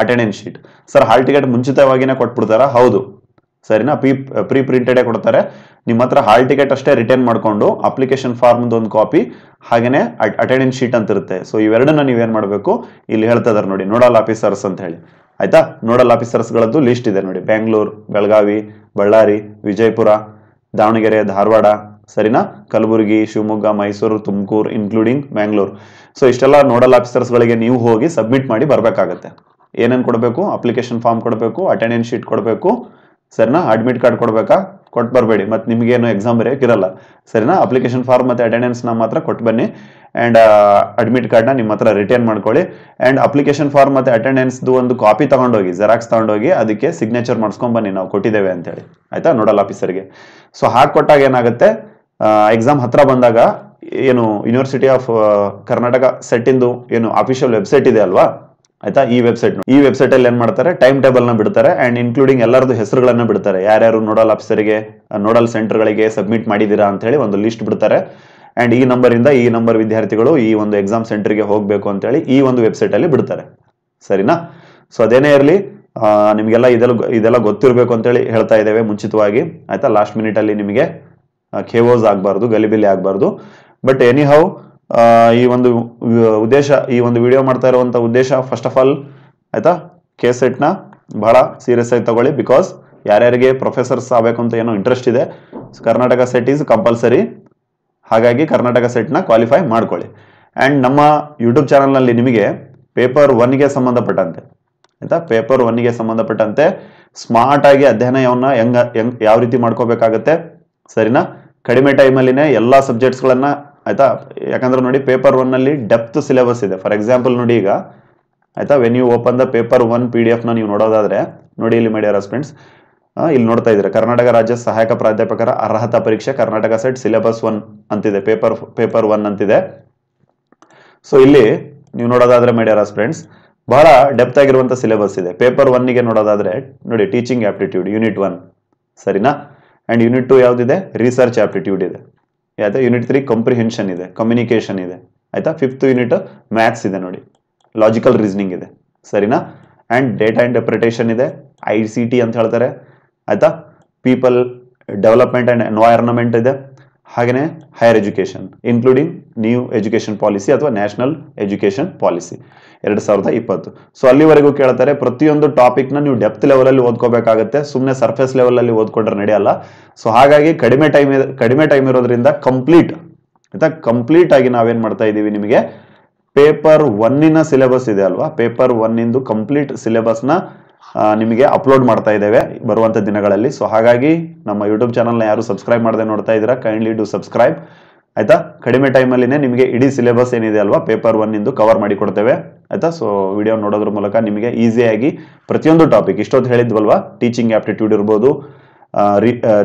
attendance sheet sir hall ticket ಮುಂಚಿತವಾಗಿನೇ ಕೊಟ್ಬಿಡ್ತಾರಾ ಹೌದು ಸರಿನಾ ಪ್ರೀ ಪ್ರೀ ಪ್ರಿಂಟೆಡೇ ಕೊಡ್ತಾರೆ ನಿಮ್ಮ ಹತ್ರ ಹಾಲ್ ಟಿಕೆಟ್ ಅಷ್ಟೇ ರಿಟರ್ನ್ ಮಾಡಿಕೊಂಡು ಅಪ್ಲಿಕೇಶನ್ ಫಾರ್ಮ್ದು ಒಂದು ಕಾಪಿ ಹಾಗೆಯೇ ಅಟೆಂಡೆನ್ಸ್ ಶೀಟ್ ಅಂತ ಇರುತ್ತೆ ಸೊ ಇವೆರಡನ್ನ ನೀವೇನು ಮಾಡಬೇಕು ಇಲ್ಲಿ ಹೇಳ್ತಾ ನೋಡಿ ನೋಡಲ್ ಆಫೀಸರ್ಸ್ ಅಂತ ಹೇಳಿ ಆಯ್ತಾ ನೋಡಲ್ ಆಫೀಸರ್ಸ್ಗಳದ್ದು ಲಿಸ್ಟ್ ಇದೆ ನೋಡಿ ಬೆಂಗಳೂರು ಬೆಳಗಾವಿ ಬಳ್ಳಾರಿ ವಿಜಯಪುರ ದಾವಣಗೆರೆ ಧಾರವಾಡ ಸರಿನಾ ಕಲಬುರಗಿ ಶಿವಮೊಗ್ಗ ಮೈಸೂರು ತುಮಕೂರು ಇನ್ಕ್ಲೂಡಿಂಗ್ ಬ್ಯಾಂಗ್ಳೂರು ಸೊ ಇಷ್ಟೆಲ್ಲ ನೋಡಲ್ ಆಫೀಸರ್ಸ್ಗಳಿಗೆ ನೀವು ಹೋಗಿ ಸಬ್ಮಿಟ್ ಮಾಡಿ ಬರಬೇಕಾಗತ್ತೆ ಏನೇನು ಕೊಡಬೇಕು ಅಪ್ಲಿಕೇಶನ್ ಫಾರ್ಮ್ ಕೊಡಬೇಕು ಅಟೆಂಡೆನ್ಸ್ ಶೀಟ್ ಕೊಡಬೇಕು ಸರಿನಾ ಅಡ್ಮಿಟ್ ಕಾರ್ಡ್ ಕೊಡಬೇಕಾ ಕೊಟ್ಟು ಬರಬೇಡಿ ಮತ್ತು ನಿಮಗೇನು ಎಕ್ಸಾಮ್ ಇರಲ್ಲ ಸರಿನಾ ಅಪ್ಲಿಕೇಶನ್ ಫಾರ್ಮ್ ಮತ್ತು ಅಟೆಂಡೆನ್ಸ್ನ ಮಾತ್ರ ಕೊಟ್ಟು ಬನ್ನಿ ಆ್ಯಂಡ್ ಅಡ್ಮಿಟ್ ಕಾರ್ಡ್ನ ನಿಮ್ಮ ಹತ್ರ ರಿಟರ್ನ್ ಮಾಡ್ಕೊಳ್ಳಿ ಆ್ಯಂಡ್ ಅಪ್ಲಿಕೇಶನ್ ಫಾರ್ಮ್ ಮತ್ತು ಅಟೆಂಡೆನ್ಸ್ದು ಒಂದು ಕಾಪಿ ತೊಗೊಂಡೋಗಿ ಜೆರಾಕ್ಸ್ ತೊಗೊಂಡೋಗಿ ಅದಕ್ಕೆ ಸಿಗ್ನೇಚರ್ ಮಾಡ್ಸ್ಕೊಂಬನ್ನಿ ನಾವು ಕೊಟ್ಟಿದ್ದೇವೆ ಅಂತೇಳಿ ಆಯಿತಾ ನೋಡಲ್ ಆಫೀಸರ್ಗೆ ಸೊ ಹಾಗೆ ಕೊಟ್ಟಾಗ ಏನಾಗುತ್ತೆ ಎಕ್ಸಾಮ್ ಹತ್ರ ಬಂದಾಗ ಏನು ಯೂನಿವರ್ಸಿಟಿ ಆಫ್ ಕರ್ನಾಟಕ ಸೆಟ್ಟಿಂದು ಏನು ಅಫಿಷಿಯಲ್ ವೆಬ್ಸೈಟ್ ಇದೆ ಅಲ್ವಾ ಆಯ್ತಾ ಈ ವೆಬ್ಸೈಟ್ ಈ ವೆಬ್ಸೈಟ್ ಅಲ್ಲಿ ಏನ್ ಮಾಡ್ತಾರೆ ಟೈಮ್ ಟೇಬಲ್ ನ ಬಿಡ್ತಾರೆ ಅಂಡ್ ಇನ್ಕ್ಲೂಡಿಂಗ್ ಎಲ್ಲರದು ಹೆಸರುಗಳನ್ನ ಬಿಡ್ತಾರೆ ಯಾರ್ಯಾರು ನೋಡಲ್ ಆಫೀಸರ್ಗೆ ನೋಡಲ್ ಸೆಂಟರ್ ಗಳಿಗೆ ಸಬ್ಮಿಟ್ ಮಾಡಿದೀರಾ ಅಂತ ಹೇಳಿ ಒಂದು ಲಿಸ್ಟ್ ಬಿಡ್ತಾರೆ ಅಂಡ್ ಈ ನಂಬರ್ ಇಂದ ಈ ನಂಬರ್ ವಿದ್ಯಾರ್ಥಿಗಳು ಈ ಒಂದು ಎಕ್ಸಾಮ್ ಸೆಂಟರ್ಗೆ ಹೋಗಬೇಕು ಅಂತ ಹೇಳಿ ಈ ಒಂದು ವೆಬ್ಸೈಟ್ ಅಲ್ಲಿ ಬಿಡ್ತಾರೆ ಸರಿನಾ ಸೊ ಅದೇನೇ ಇರಲಿ ನಿಮಗೆಲ್ಲ ಇದೆಲ್ಲ ಇದೆಲ್ಲ ಗೊತ್ತಿರಬೇಕು ಹೇಳಿ ಹೇಳ್ತಾ ಇದ್ದೇವೆ ಮುಂಚಿತವಾಗಿ ಆಯ್ತಾ ಲಾಸ್ಟ್ ಮಿನಿಟ್ ಅಲ್ಲಿ ನಿಮಗೆ ಖೇವೋಸ್ ಆಗಬಾರ್ದು ಗಲಿಬಿಲಿ ಆಗಬಾರ್ದು ಬಟ್ ಎನಿ ಹೌ ಈ ಒಂದು ಉದ್ದೇಶ ಈ ಒಂದು ವಿಡಿಯೋ ಮಾಡ್ತಾ ಇರುವಂಥ ಉದ್ದೇಶ ಫಸ್ಟ್ ಆಫ್ ಆಲ್ ಆಯಿತಾ ಕೇಸ್ ಸೆಟ್ನ ಬಹಳ ಸೀರಿಯಸ್ ಆಗಿ ತಗೊಳ್ಳಿ ಬಿಕಾಸ್ ಯಾರ್ಯಾರಿಗೆ ಪ್ರೊಫೆಸರ್ಸ್ ಆಗಬೇಕು ಅಂತ ಏನೋ ಇಂಟ್ರೆಸ್ಟ್ ಇದೆ ಕರ್ನಾಟಕ ಸೆಟ್ ಈಸ್ ಕಂಪಲ್ಸರಿ ಹಾಗಾಗಿ ಕರ್ನಾಟಕ ಸೆಟ್ನ ಕ್ವಾಲಿಫೈ ಮಾಡ್ಕೊಳ್ಳಿ ಆ್ಯಂಡ್ ನಮ್ಮ ಯೂಟ್ಯೂಬ್ ಚಾನಲ್ನಲ್ಲಿ ನಿಮಗೆ ಪೇಪರ್ ಒನ್ಗೆ ಸಂಬಂಧಪಟ್ಟಂತೆ ಆಯಿತಾ ಪೇಪರ್ ಒನ್ಗೆ ಸಂಬಂಧಪಟ್ಟಂತೆ ಸ್ಮಾರ್ಟಾಗಿ ಅಧ್ಯಯನವನ್ನು ಹೆಂಗೆ ಹೆಂಗ್ ಯಾವ ರೀತಿ ಮಾಡ್ಕೋಬೇಕಾಗತ್ತೆ ಸರಿನಾ ಕಡಿಮೆ ಟೈಮಲ್ಲಿನೇ ಎಲ್ಲ ಸಬ್ಜೆಕ್ಟ್ಸ್ಗಳನ್ನು ಆಯ್ತಾ ಯಾಕಂದ್ರೆ ನೋಡಿ ಪೇಪರ್ ಒನ್ನಲ್ಲಿ ಡೆಪ್ತ್ ಸಿಲೆಬಸ್ ಇದೆ ಫಾರ್ ಎಕ್ಸಾಂಪಲ್ ನೋಡಿ ಈಗ ಆಯ್ತಾ when you open the paper one P D ಎಫ್ನ ನೀವು ನೋಡೋದಾದರೆ ನೋಡಿ ಇಲ್ಲಿ ಮೇಡಿಯರ್ ಸ್ಟೂಡೆಂಟ್ಸ್ ಇಲ್ಲಿ ನೋಡ್ತಾ ಇದ್ದೀರಾ ಕರ್ನಾಟಕ ರಾಜ್ಯ ಸಹಾಯಕ ಪ್ರಾಧ್ಯಾಪಕರ ಅರ್ಹತಾ ಪರೀಕ್ಷೆ ಕರ್ನಾಟಕ ಸೆಟ್ ಸಿಲೆಬಸ್ ಒನ್ ಅಂತಿದೆ ಪೇಪರ್ ಪೇಪರ್ ಒನ್ ಅಂತಿದೆ ಸೊ ಇಲ್ಲಿ ನೀವು ನೋಡೋದಾದರೆ ಮೇಡಿಯರ್ ಫ್ರೆಂಡ್ಸ್ ಬಹಳ ಡೆಪ್ತ್ ಆಗಿರುವಂಥ ಸಿಲೆಬಸ್ ಇದೆ ಪೇಪರ್ ಒನ್ನಿಗೆ ನೋಡೋದಾದರೆ ನೋಡಿ ಟೀಚಿಂಗ್ ಆಪ್ಟಿಟ್ಯೂಡ್ ಯೂನಿಟ್ ಒನ್ ಸರಿನಾ ಆ್ಯಂಡ್ ಯೂನಿಟ್ ಟು ಯಾವುದಿದೆ ರಿಸರ್ಚ್ ಆಪ್ಟಿಟ್ಯೂಡ್ ಇದೆ ಯಾವ್ದು ಯೂನಿಟ್ ತ್ರೀ ಕಂಪ್ರಿಹೆನ್ಷನ್ ಇದೆ ಕಮ್ಯುನಿಕೇಷನ್ ಇದೆ ಆಯಿತಾ ಫಿಫ್ತ್ ಯೂನಿಟ್ ಮ್ಯಾಥ್ಸ್ ಇದೆ ನೋಡಿ ಲಾಜಿಕಲ್ ರೀಸನಿಂಗ್ ಇದೆ ಸರಿನಾ ಅಂಡ್ ಡೇಟಾ ಆ್ಯಂಡ್ ಇದೆ ಐ ಸಿ ಟಿ ಅಂತ ಹೇಳ್ತಾರೆ ಆಯಿತಾ ಪೀಪಲ್ ಡೆವಲಪ್ಮೆಂಟ್ ಆ್ಯಂಡ್ ಎನ್ವೈರ್ನಮೆಂಟ್ ಇದೆ ಹಾಗೆಯೇ higher education including new education policy ಅಥವಾ ನ್ಯಾಷನಲ್ ಎಜುಕೇಷನ್ ಪಾಲಿಸಿ ಎರಡು ಸಾವಿರದ ಇಪ್ಪತ್ತು ಸೊ ಅಲ್ಲಿವರೆಗೂ ಕೇಳ್ತಾರೆ ಪ್ರತಿಯೊಂದು ಟಾಪಿಕ್ನ ನೀವು ಡೆಪ್ತ್ ಲೆವೆಲಲ್ಲಿ ಓದ್ಕೋಬೇಕಾಗುತ್ತೆ ಸುಮ್ಮನೆ ಸರ್ಫೇಸ್ ಲೆವೆಲಲ್ಲಿ ಓದ್ಕೊಂಡ್ರೆ ನಡೆಯಲ್ಲ ಸೊ ಹಾಗಾಗಿ ಕಡಿಮೆ ಟೈಮ್ ಕಡಿಮೆ ಟೈಮ್ ಇರೋದ್ರಿಂದ ಕಂಪ್ಲೀಟ್ ಆಯಿತಾ ಕಂಪ್ಲೀಟ್ ಆಗಿ ನಾವೇನು ಮಾಡ್ತಾ ಇದ್ದೀವಿ ನಿಮಗೆ ಪೇಪರ್ ಒನ್ನಿನ ಸಿಲೆಬಸ್ ಇದೆ ಅಲ್ವಾ ಪೇಪರ್ ಒನ್ನಿಂದು ಕಂಪ್ಲೀಟ್ ಸಿಲೆಬಸ್ನ ನಿಮಗೆ ಅಪ್ಲೋಡ್ ಮಾಡ್ತಾ ಇದ್ದೇವೆ ಬರುವಂತ ದಿನಗಳಲ್ಲಿ ಸೊ ಹಾಗಾಗಿ ನಮ್ಮ ಯೂಟ್ಯೂಬ್ ಚಾನಲ್ನ ಯಾರು ಸಬ್ಸ್ಕ್ರೈಬ್ ಮಾಡದೆ ನೋಡ್ತಾ ಇದ್ದೀರಾ ಕೈಂಡ್ಲಿ ಡು ಸಬ್ಸ್ಕ್ರೈಬ್ ಆಯ್ತಾ ಕಡಿಮೆ ಟೈಮಲ್ಲಿನೇ ನಿಮಗೆ ಇಡೀ ಸಿಲೆಬಸ್ ಏನಿದೆ ಅಲ್ವಾ ಪೇಪರ್ ಒನ್ ಇಂದು ಕವರ್ ಮಾಡಿ ಕೊಡ್ತೇವೆ ಆಯಿತಾ ಸೊ ವಿಡಿಯೋ ನೋಡೋದ್ರ ಮೂಲಕ ನಿಮಗೆ ಈಸಿಯಾಗಿ ಪ್ರತಿಯೊಂದು ಟಾಪಿಕ್ ಇಷ್ಟೊತ್ತು ಹೇಳಿದ್ವಲ್ವಾ ಟೀಚಿಂಗ್ ಆಪ್ಟಿಟ್ಯೂಡ್ ಇರ್ಬೋದು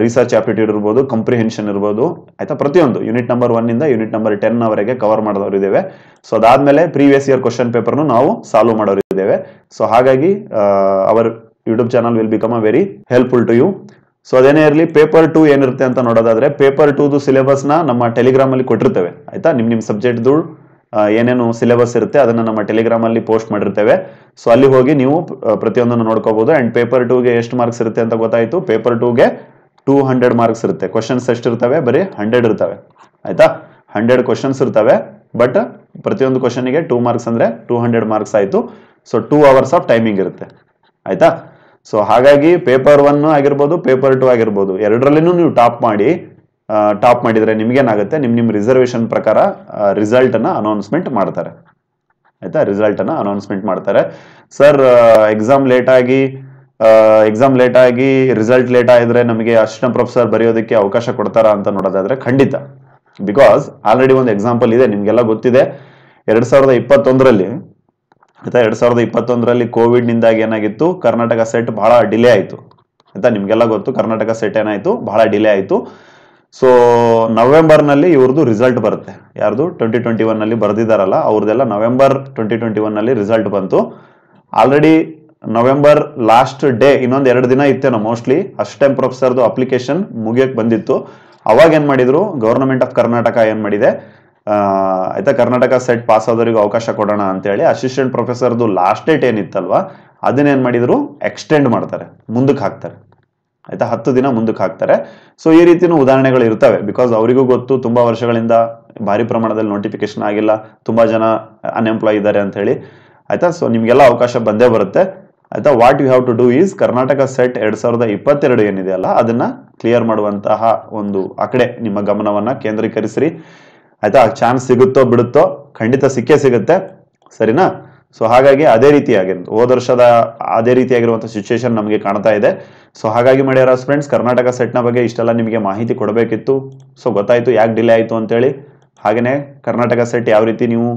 ರಿಸರ್ಚ್ ಆಪ್ಟಿಟ್ಯೂಡ್ ಇರ್ಬೋದು ಕಂಪ್ರಿಹೆನ್ಷನ್ ಇರ್ಬೋದು ಆಯ್ತಾ ಪ್ರತಿಯೊಂದು ಯೂನಿಟ್ ನಂಬರ್ ಇಂದ ಯೂನಿಟ್ ನಂಬರ್ ಟೆನ್ ವರೆಗೆ ಕವರ್ ಮಾಡೋರಿದ್ದೇವೆ ಸೊ ಅದಾದಮೇಲೆ ಪ್ರೀವಿಯಸ್ ಇಯರ್ ಕ್ವಶನ್ ಪೇಪರ್ನು ನಾವು ಸಾಲ್ವ್ ಮಾಡೋರು ಮಾಡ್ತಿದ್ದೇವೆ ಸೊ ಹಾಗಾಗಿ our YouTube channel will become a very helpful to you so ಅದೇನೇ ಇರಲಿ ಪೇಪರ್ ಟು ಏನಿರುತ್ತೆ ಅಂತ ನೋಡೋದಾದ್ರೆ ಪೇಪರ್ ಟೂದು ಸಿಲೆಬಸ್ನ ನಮ್ಮ ಟೆಲಿಗ್ರಾಮಲ್ಲಿ ಕೊಟ್ಟಿರ್ತೇವೆ ಆಯ್ತಾ ನಿಮ್ಮ ನಿಮ್ಮ ಸಬ್ಜೆಕ್ಟ್ದು ಏನೇನು ಸಿಲೆಬಸ್ ಇರುತ್ತೆ ಅದನ್ನು ನಮ್ಮ ಟೆಲಿಗ್ರಾಮಲ್ಲಿ ಪೋಸ್ಟ್ ಮಾಡಿರ್ತೇವೆ ಸೊ ಅಲ್ಲಿ ಹೋಗಿ ನೀವು ಪ್ರತಿಯೊಂದನ್ನು ನೋಡ್ಕೋಬಹುದು ಆ್ಯಂಡ್ ಪೇಪರ್ ಟೂಗೆ ಎಷ್ಟು ಮಾರ್ಕ್ಸ್ ಇರುತ್ತೆ ಅಂತ ಗೊತ್ತಾಯಿತು ಪೇಪರ್ ಟೂಗೆ ಟೂ ಹಂಡ್ರೆಡ್ ಮಾರ್ಕ್ಸ್ ಇರುತ್ತೆ ಕ್ವಶನ್ಸ್ ಎಷ್ಟಿರ್ತವೆ ಬರೀ ಹಂಡ್ರೆಡ್ ಇರ್ತವೆ ಆಯ್ತಾ ಹಂಡ್ರೆಡ್ ಕ್ವಶನ್ಸ್ ಇರ್ತವೆ ಬಟ್ ಪ್ರತಿಯೊಂದು ಗೆ ಟೂ ಮಾರ್ಕ್ಸ್ ಅಂದರೆ ಟೂ ಹಂಡ್ರೆಡ್ ಮಾರ್ಕ್ಸ್ ಆಯಿತು so two hours of timing ಇರುತ್ತೆ ಆಯ್ತಾ ಸೊ ಹಾಗಾಗಿ ಪೇಪರ್ ಒನ್ ಆಗಿರ್ಬೋದು ಪೇಪರ್ ಟು ಆಗಿರ್ಬೋದು ಎರಡರಲ್ಲಿನೂ ನೀವು ಟಾಪ್ ಮಾಡಿ ಟಾಪ್ ಮಾಡಿದರೆ ನಿಮಗೇನಾಗುತ್ತೆ ನಿಮ್ಮ ನಿಮ್ಮ ರಿಸರ್ವೇಶನ್ ಪ್ರಕಾರ ರಿಸಲ್ಟನ್ನು ಅನೌನ್ಸ್ಮೆಂಟ್ ಮಾಡ್ತಾರೆ ರಿಸಲ್ಟ್ ರಿಸಲ್ಟನ್ನು ಅನೌನ್ಸ್ಮೆಂಟ್ ಮಾಡ್ತಾರೆ ಸರ್ ಎಕ್ಸಾಮ್ ಲೇಟಾಗಿ ಎಕ್ಸಾಮ್ ಲೇಟಾಗಿ ರಿಸಲ್ಟ್ ಲೇಟ್ ಆಗಿದ್ರೆ ನಮಗೆ ಅರ್ಶನ ಪ್ರೊಫೆಸರ್ ಬರೆಯೋದಕ್ಕೆ ಅವಕಾಶ ಕೊಡ್ತಾರಾ ಅಂತ ನೋಡೋದಾದರೆ ಖಂಡಿತ ಬಿಕಾಸ್ ಆಲ್ರೆಡಿ ಒಂದು ಎಕ್ಸಾಂಪಲ್ ಇದೆ ನಿಮಗೆಲ್ಲ ಗೊತ್ತಿದೆ ಎರಡ್ ಸಾವಿರದ ಇಪ್ಪತ್ತೊಂದರಲ್ಲಿ ಆಯ್ತಾ ಎರಡ್ ಸಾವಿರದ ಇಪ್ಪತ್ತೊಂದರಲ್ಲಿ ಕೋವಿಡ್ನಿಂದಾಗಿ ಏನಾಗಿತ್ತು ಕರ್ನಾಟಕ ಸೆಟ್ ಬಹಳ ಡಿಲೇ ಆಯಿತು ಆಯ್ತಾ ನಿಮಗೆಲ್ಲ ಗೊತ್ತು ಕರ್ನಾಟಕ ಸೆಟ್ ಏನಾಯಿತು ಬಹಳ ಡಿಲೇ ಆಯಿತು ಸೊ ನವೆಂಬರ್ನಲ್ಲಿ ಇವ್ರದ್ದು ರಿಸಲ್ಟ್ ಬರುತ್ತೆ ಯಾರ್ದು ಟ್ವೆಂಟಿ ಟ್ವೆಂಟಿ ಒನ್ನಲ್ಲಿ ಬರೆದಿದ್ದಾರಲ್ಲ ಅವ್ರದ್ದೆಲ್ಲ ನವೆಂಬರ್ ಟ್ವೆಂಟಿ ಟ್ವೆಂಟಿ ಒನ್ನಲ್ಲಿ ರಿಸಲ್ಟ್ ಬಂತು ಆಲ್ರೆಡಿ ನವೆಂಬರ್ ಲಾಸ್ಟ್ ಡೇ ಇನ್ನೊಂದು ಎರಡು ದಿನ ಇತ್ತೇನೋ ಮೋಸ್ಟ್ಲಿ ಟೈಮ್ ಪ್ರೊಫೆಸರ್ದು ಅಪ್ಲಿಕೇಶನ್ ಮುಗಿಯೋಕ್ಕೆ ಬಂದಿತ್ತು ಅವಾಗ ಏನ್ ಮಾಡಿದ್ರು ಗವರ್ನಮೆಂಟ್ ಆಫ್ ಕರ್ನಾಟಕ ಏನು ಮಾಡಿದೆ ಆಯ್ತಾ ಕರ್ನಾಟಕ ಸೆಟ್ ಪಾಸ್ ಆದವರಿಗೆ ಅವಕಾಶ ಕೊಡೋಣ ಅಂತೇಳಿ ಅಸಿಸ್ಟೆಂಟ್ ಪ್ರೊಫೆಸರ್ದು ಲಾಸ್ಟ್ ಡೇಟ್ ಏನಿತ್ತಲ್ವಾ ಅದನ್ನೇನು ಮಾಡಿದ್ರು ಎಕ್ಸ್ಟೆಂಡ್ ಮಾಡ್ತಾರೆ ಮುಂದಕ್ಕೆ ಹಾಕ್ತಾರೆ ಆಯ್ತಾ ಹತ್ತು ದಿನ ಮುಂದಕ್ಕೆ ಹಾಕ್ತಾರೆ ಸೊ ಈ ರೀತಿಯೂ ಉದಾಹರಣೆಗಳು ಇರ್ತವೆ ಬಿಕಾಸ್ ಅವರಿಗೂ ಗೊತ್ತು ತುಂಬ ವರ್ಷಗಳಿಂದ ಭಾರಿ ಪ್ರಮಾಣದಲ್ಲಿ ನೋಟಿಫಿಕೇಶನ್ ಆಗಿಲ್ಲ ತುಂಬ ಜನ ಅನ್ಎಂಪ್ಲಾಯ್ ಇದ್ದಾರೆ ಅಂತ ಹೇಳಿ ಆಯ್ತಾ ಸೊ ನಿಮಗೆಲ್ಲ ಅವಕಾಶ ಬಂದೇ ಬರುತ್ತೆ ಆಯ್ತಾ what you have to do is Karnataka SET ಎರಡು ಸಾವಿರದ ಇಪ್ಪತ್ತೆರಡು ಏನಿದೆ ಅಲ್ಲ ಅದನ್ನು ಕ್ಲಿಯರ್ ಮಾಡುವಂತಹ ಒಂದು ಆ ಕಡೆ ನಿಮ್ಮ ಗಮನವನ್ನು ಕೇಂದ್ರೀಕರಿಸಿರಿ ಆಯಿತಾ ಚಾನ್ಸ್ ಸಿಗುತ್ತೋ ಬಿಡುತ್ತೋ ಖಂಡಿತ ಸಿಕ್ಕೇ ಸಿಗುತ್ತೆ ಸರಿನಾ ಸೊ ಹಾಗಾಗಿ ಅದೇ ರೀತಿಯಾಗಿ ಹೋದ ವರ್ಷದ ಅದೇ ರೀತಿಯಾಗಿರುವಂಥ ಸಿಚುವೇಶನ್ ನಮಗೆ ಕಾಣ್ತಾ ಇದೆ ಸೊ ಹಾಗಾಗಿ ಮಾಡ್ಯಾರ ಫ್ರೆಂಡ್ಸ್ ಕರ್ನಾಟಕ ಸೆಟ್ನ ಬಗ್ಗೆ ಇಷ್ಟೆಲ್ಲ ನಿಮಗೆ ಮಾಹಿತಿ ಕೊಡಬೇಕಿತ್ತು ಸೊ ಗೊತ್ತಾಯಿತು ಯಾಕೆ ಡಿಲೇ ಆಯಿತು ಅಂತೇಳಿ ಹಾಗೆಯೇ ಕರ್ನಾಟಕ ಸೆಟ್ ಯಾವ ರೀತಿ ನೀವು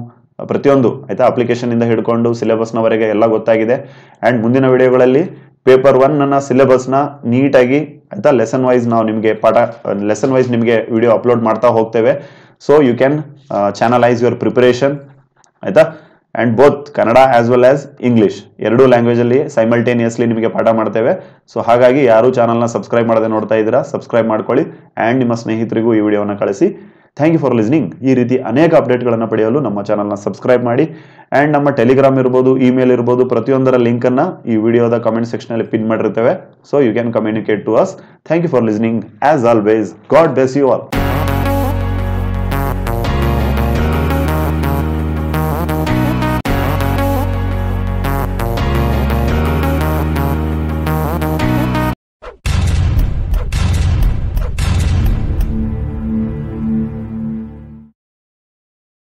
ಪ್ರತಿಯೊಂದು ಆಯಿತಾ ಅಪ್ಲಿಕೇಶನಿಂದ ಹಿಡ್ಕೊಂಡು ಸಿಲೆಬಸ್ನವರೆಗೆ ಎಲ್ಲ ಗೊತ್ತಾಗಿದೆ ಆ್ಯಂಡ್ ಮುಂದಿನ ವಿಡಿಯೋಗಳಲ್ಲಿ ಪೇಪರ್ ಒನ್ನ ಸಿಲೆಬಸ್ನ ನೀಟಾಗಿ ಆಯಿತಾ ಲೆಸನ್ ವೈಸ್ ನಾವು ನಿಮಗೆ ಪಾಠ ಲೆಸನ್ ವೈಸ್ ನಿಮಗೆ ವಿಡಿಯೋ ಅಪ್ಲೋಡ್ ಮಾಡ್ತಾ ಹೋಗ್ತೇವೆ so you can channelize your preparation ಆಯಿತಾ and both Kannada as well as English ಎರಡೂ ಲ್ಯಾಂಗ್ವೇಜಲ್ಲಿ ಸೈಮಲ್ಟೇನಿಯಸ್ಲಿ ನಿಮಗೆ ಪಾಠ ಮಾಡ್ತೇವೆ ಸೊ ಹಾಗಾಗಿ ಯಾರು ಚಾನಲ್ನ ಸಬ್ಸ್ಕ್ರೈಬ್ ಮಾಡದೆ ನೋಡ್ತಾ ಇದ್ದೀರಾ ಸಬ್ಸ್ಕ್ರೈಬ್ ಮಾಡ್ಕೊಳ್ಳಿ ಆ್ಯಂಡ್ ನಿಮ್ಮ ಸ್ನೇಹಿತರಿಗೂ ಈ ವಿಡಿಯೋನ ಕಳಿಸಿ ಥ್ಯಾಂಕ್ ಯು ಫಾರ್ ಲಿಸ್ನಿಂಗ್ ಈ ರೀತಿ ಅನೇಕ ಅಪ್ಡೇಟ್ಗಳನ್ನು ಪಡೆಯಲು ನಮ್ಮ ಚಾನಲ್ನ ಸಬ್ಸ್ಕ್ರೈಬ್ ಮಾಡಿ ಆ್ಯಂಡ್ ನಮ್ಮ ಟೆಲಿಗ್ರಾಮ್ ಇರ್ಬೋದು ಇಮೇಲ್ ಇರ್ಬೋದು ಪ್ರತಿಯೊಂದರ ಲಿಂಕನ್ನು ಈ ವಿಡಿಯೋದ ಕಮೆಂಟ್ ಸೆಕ್ಷನಲ್ಲಿ ಪಿನ್ ಮಾಡಿರ್ತೇವೆ so you can communicate to us thank you for listening as always God bless you all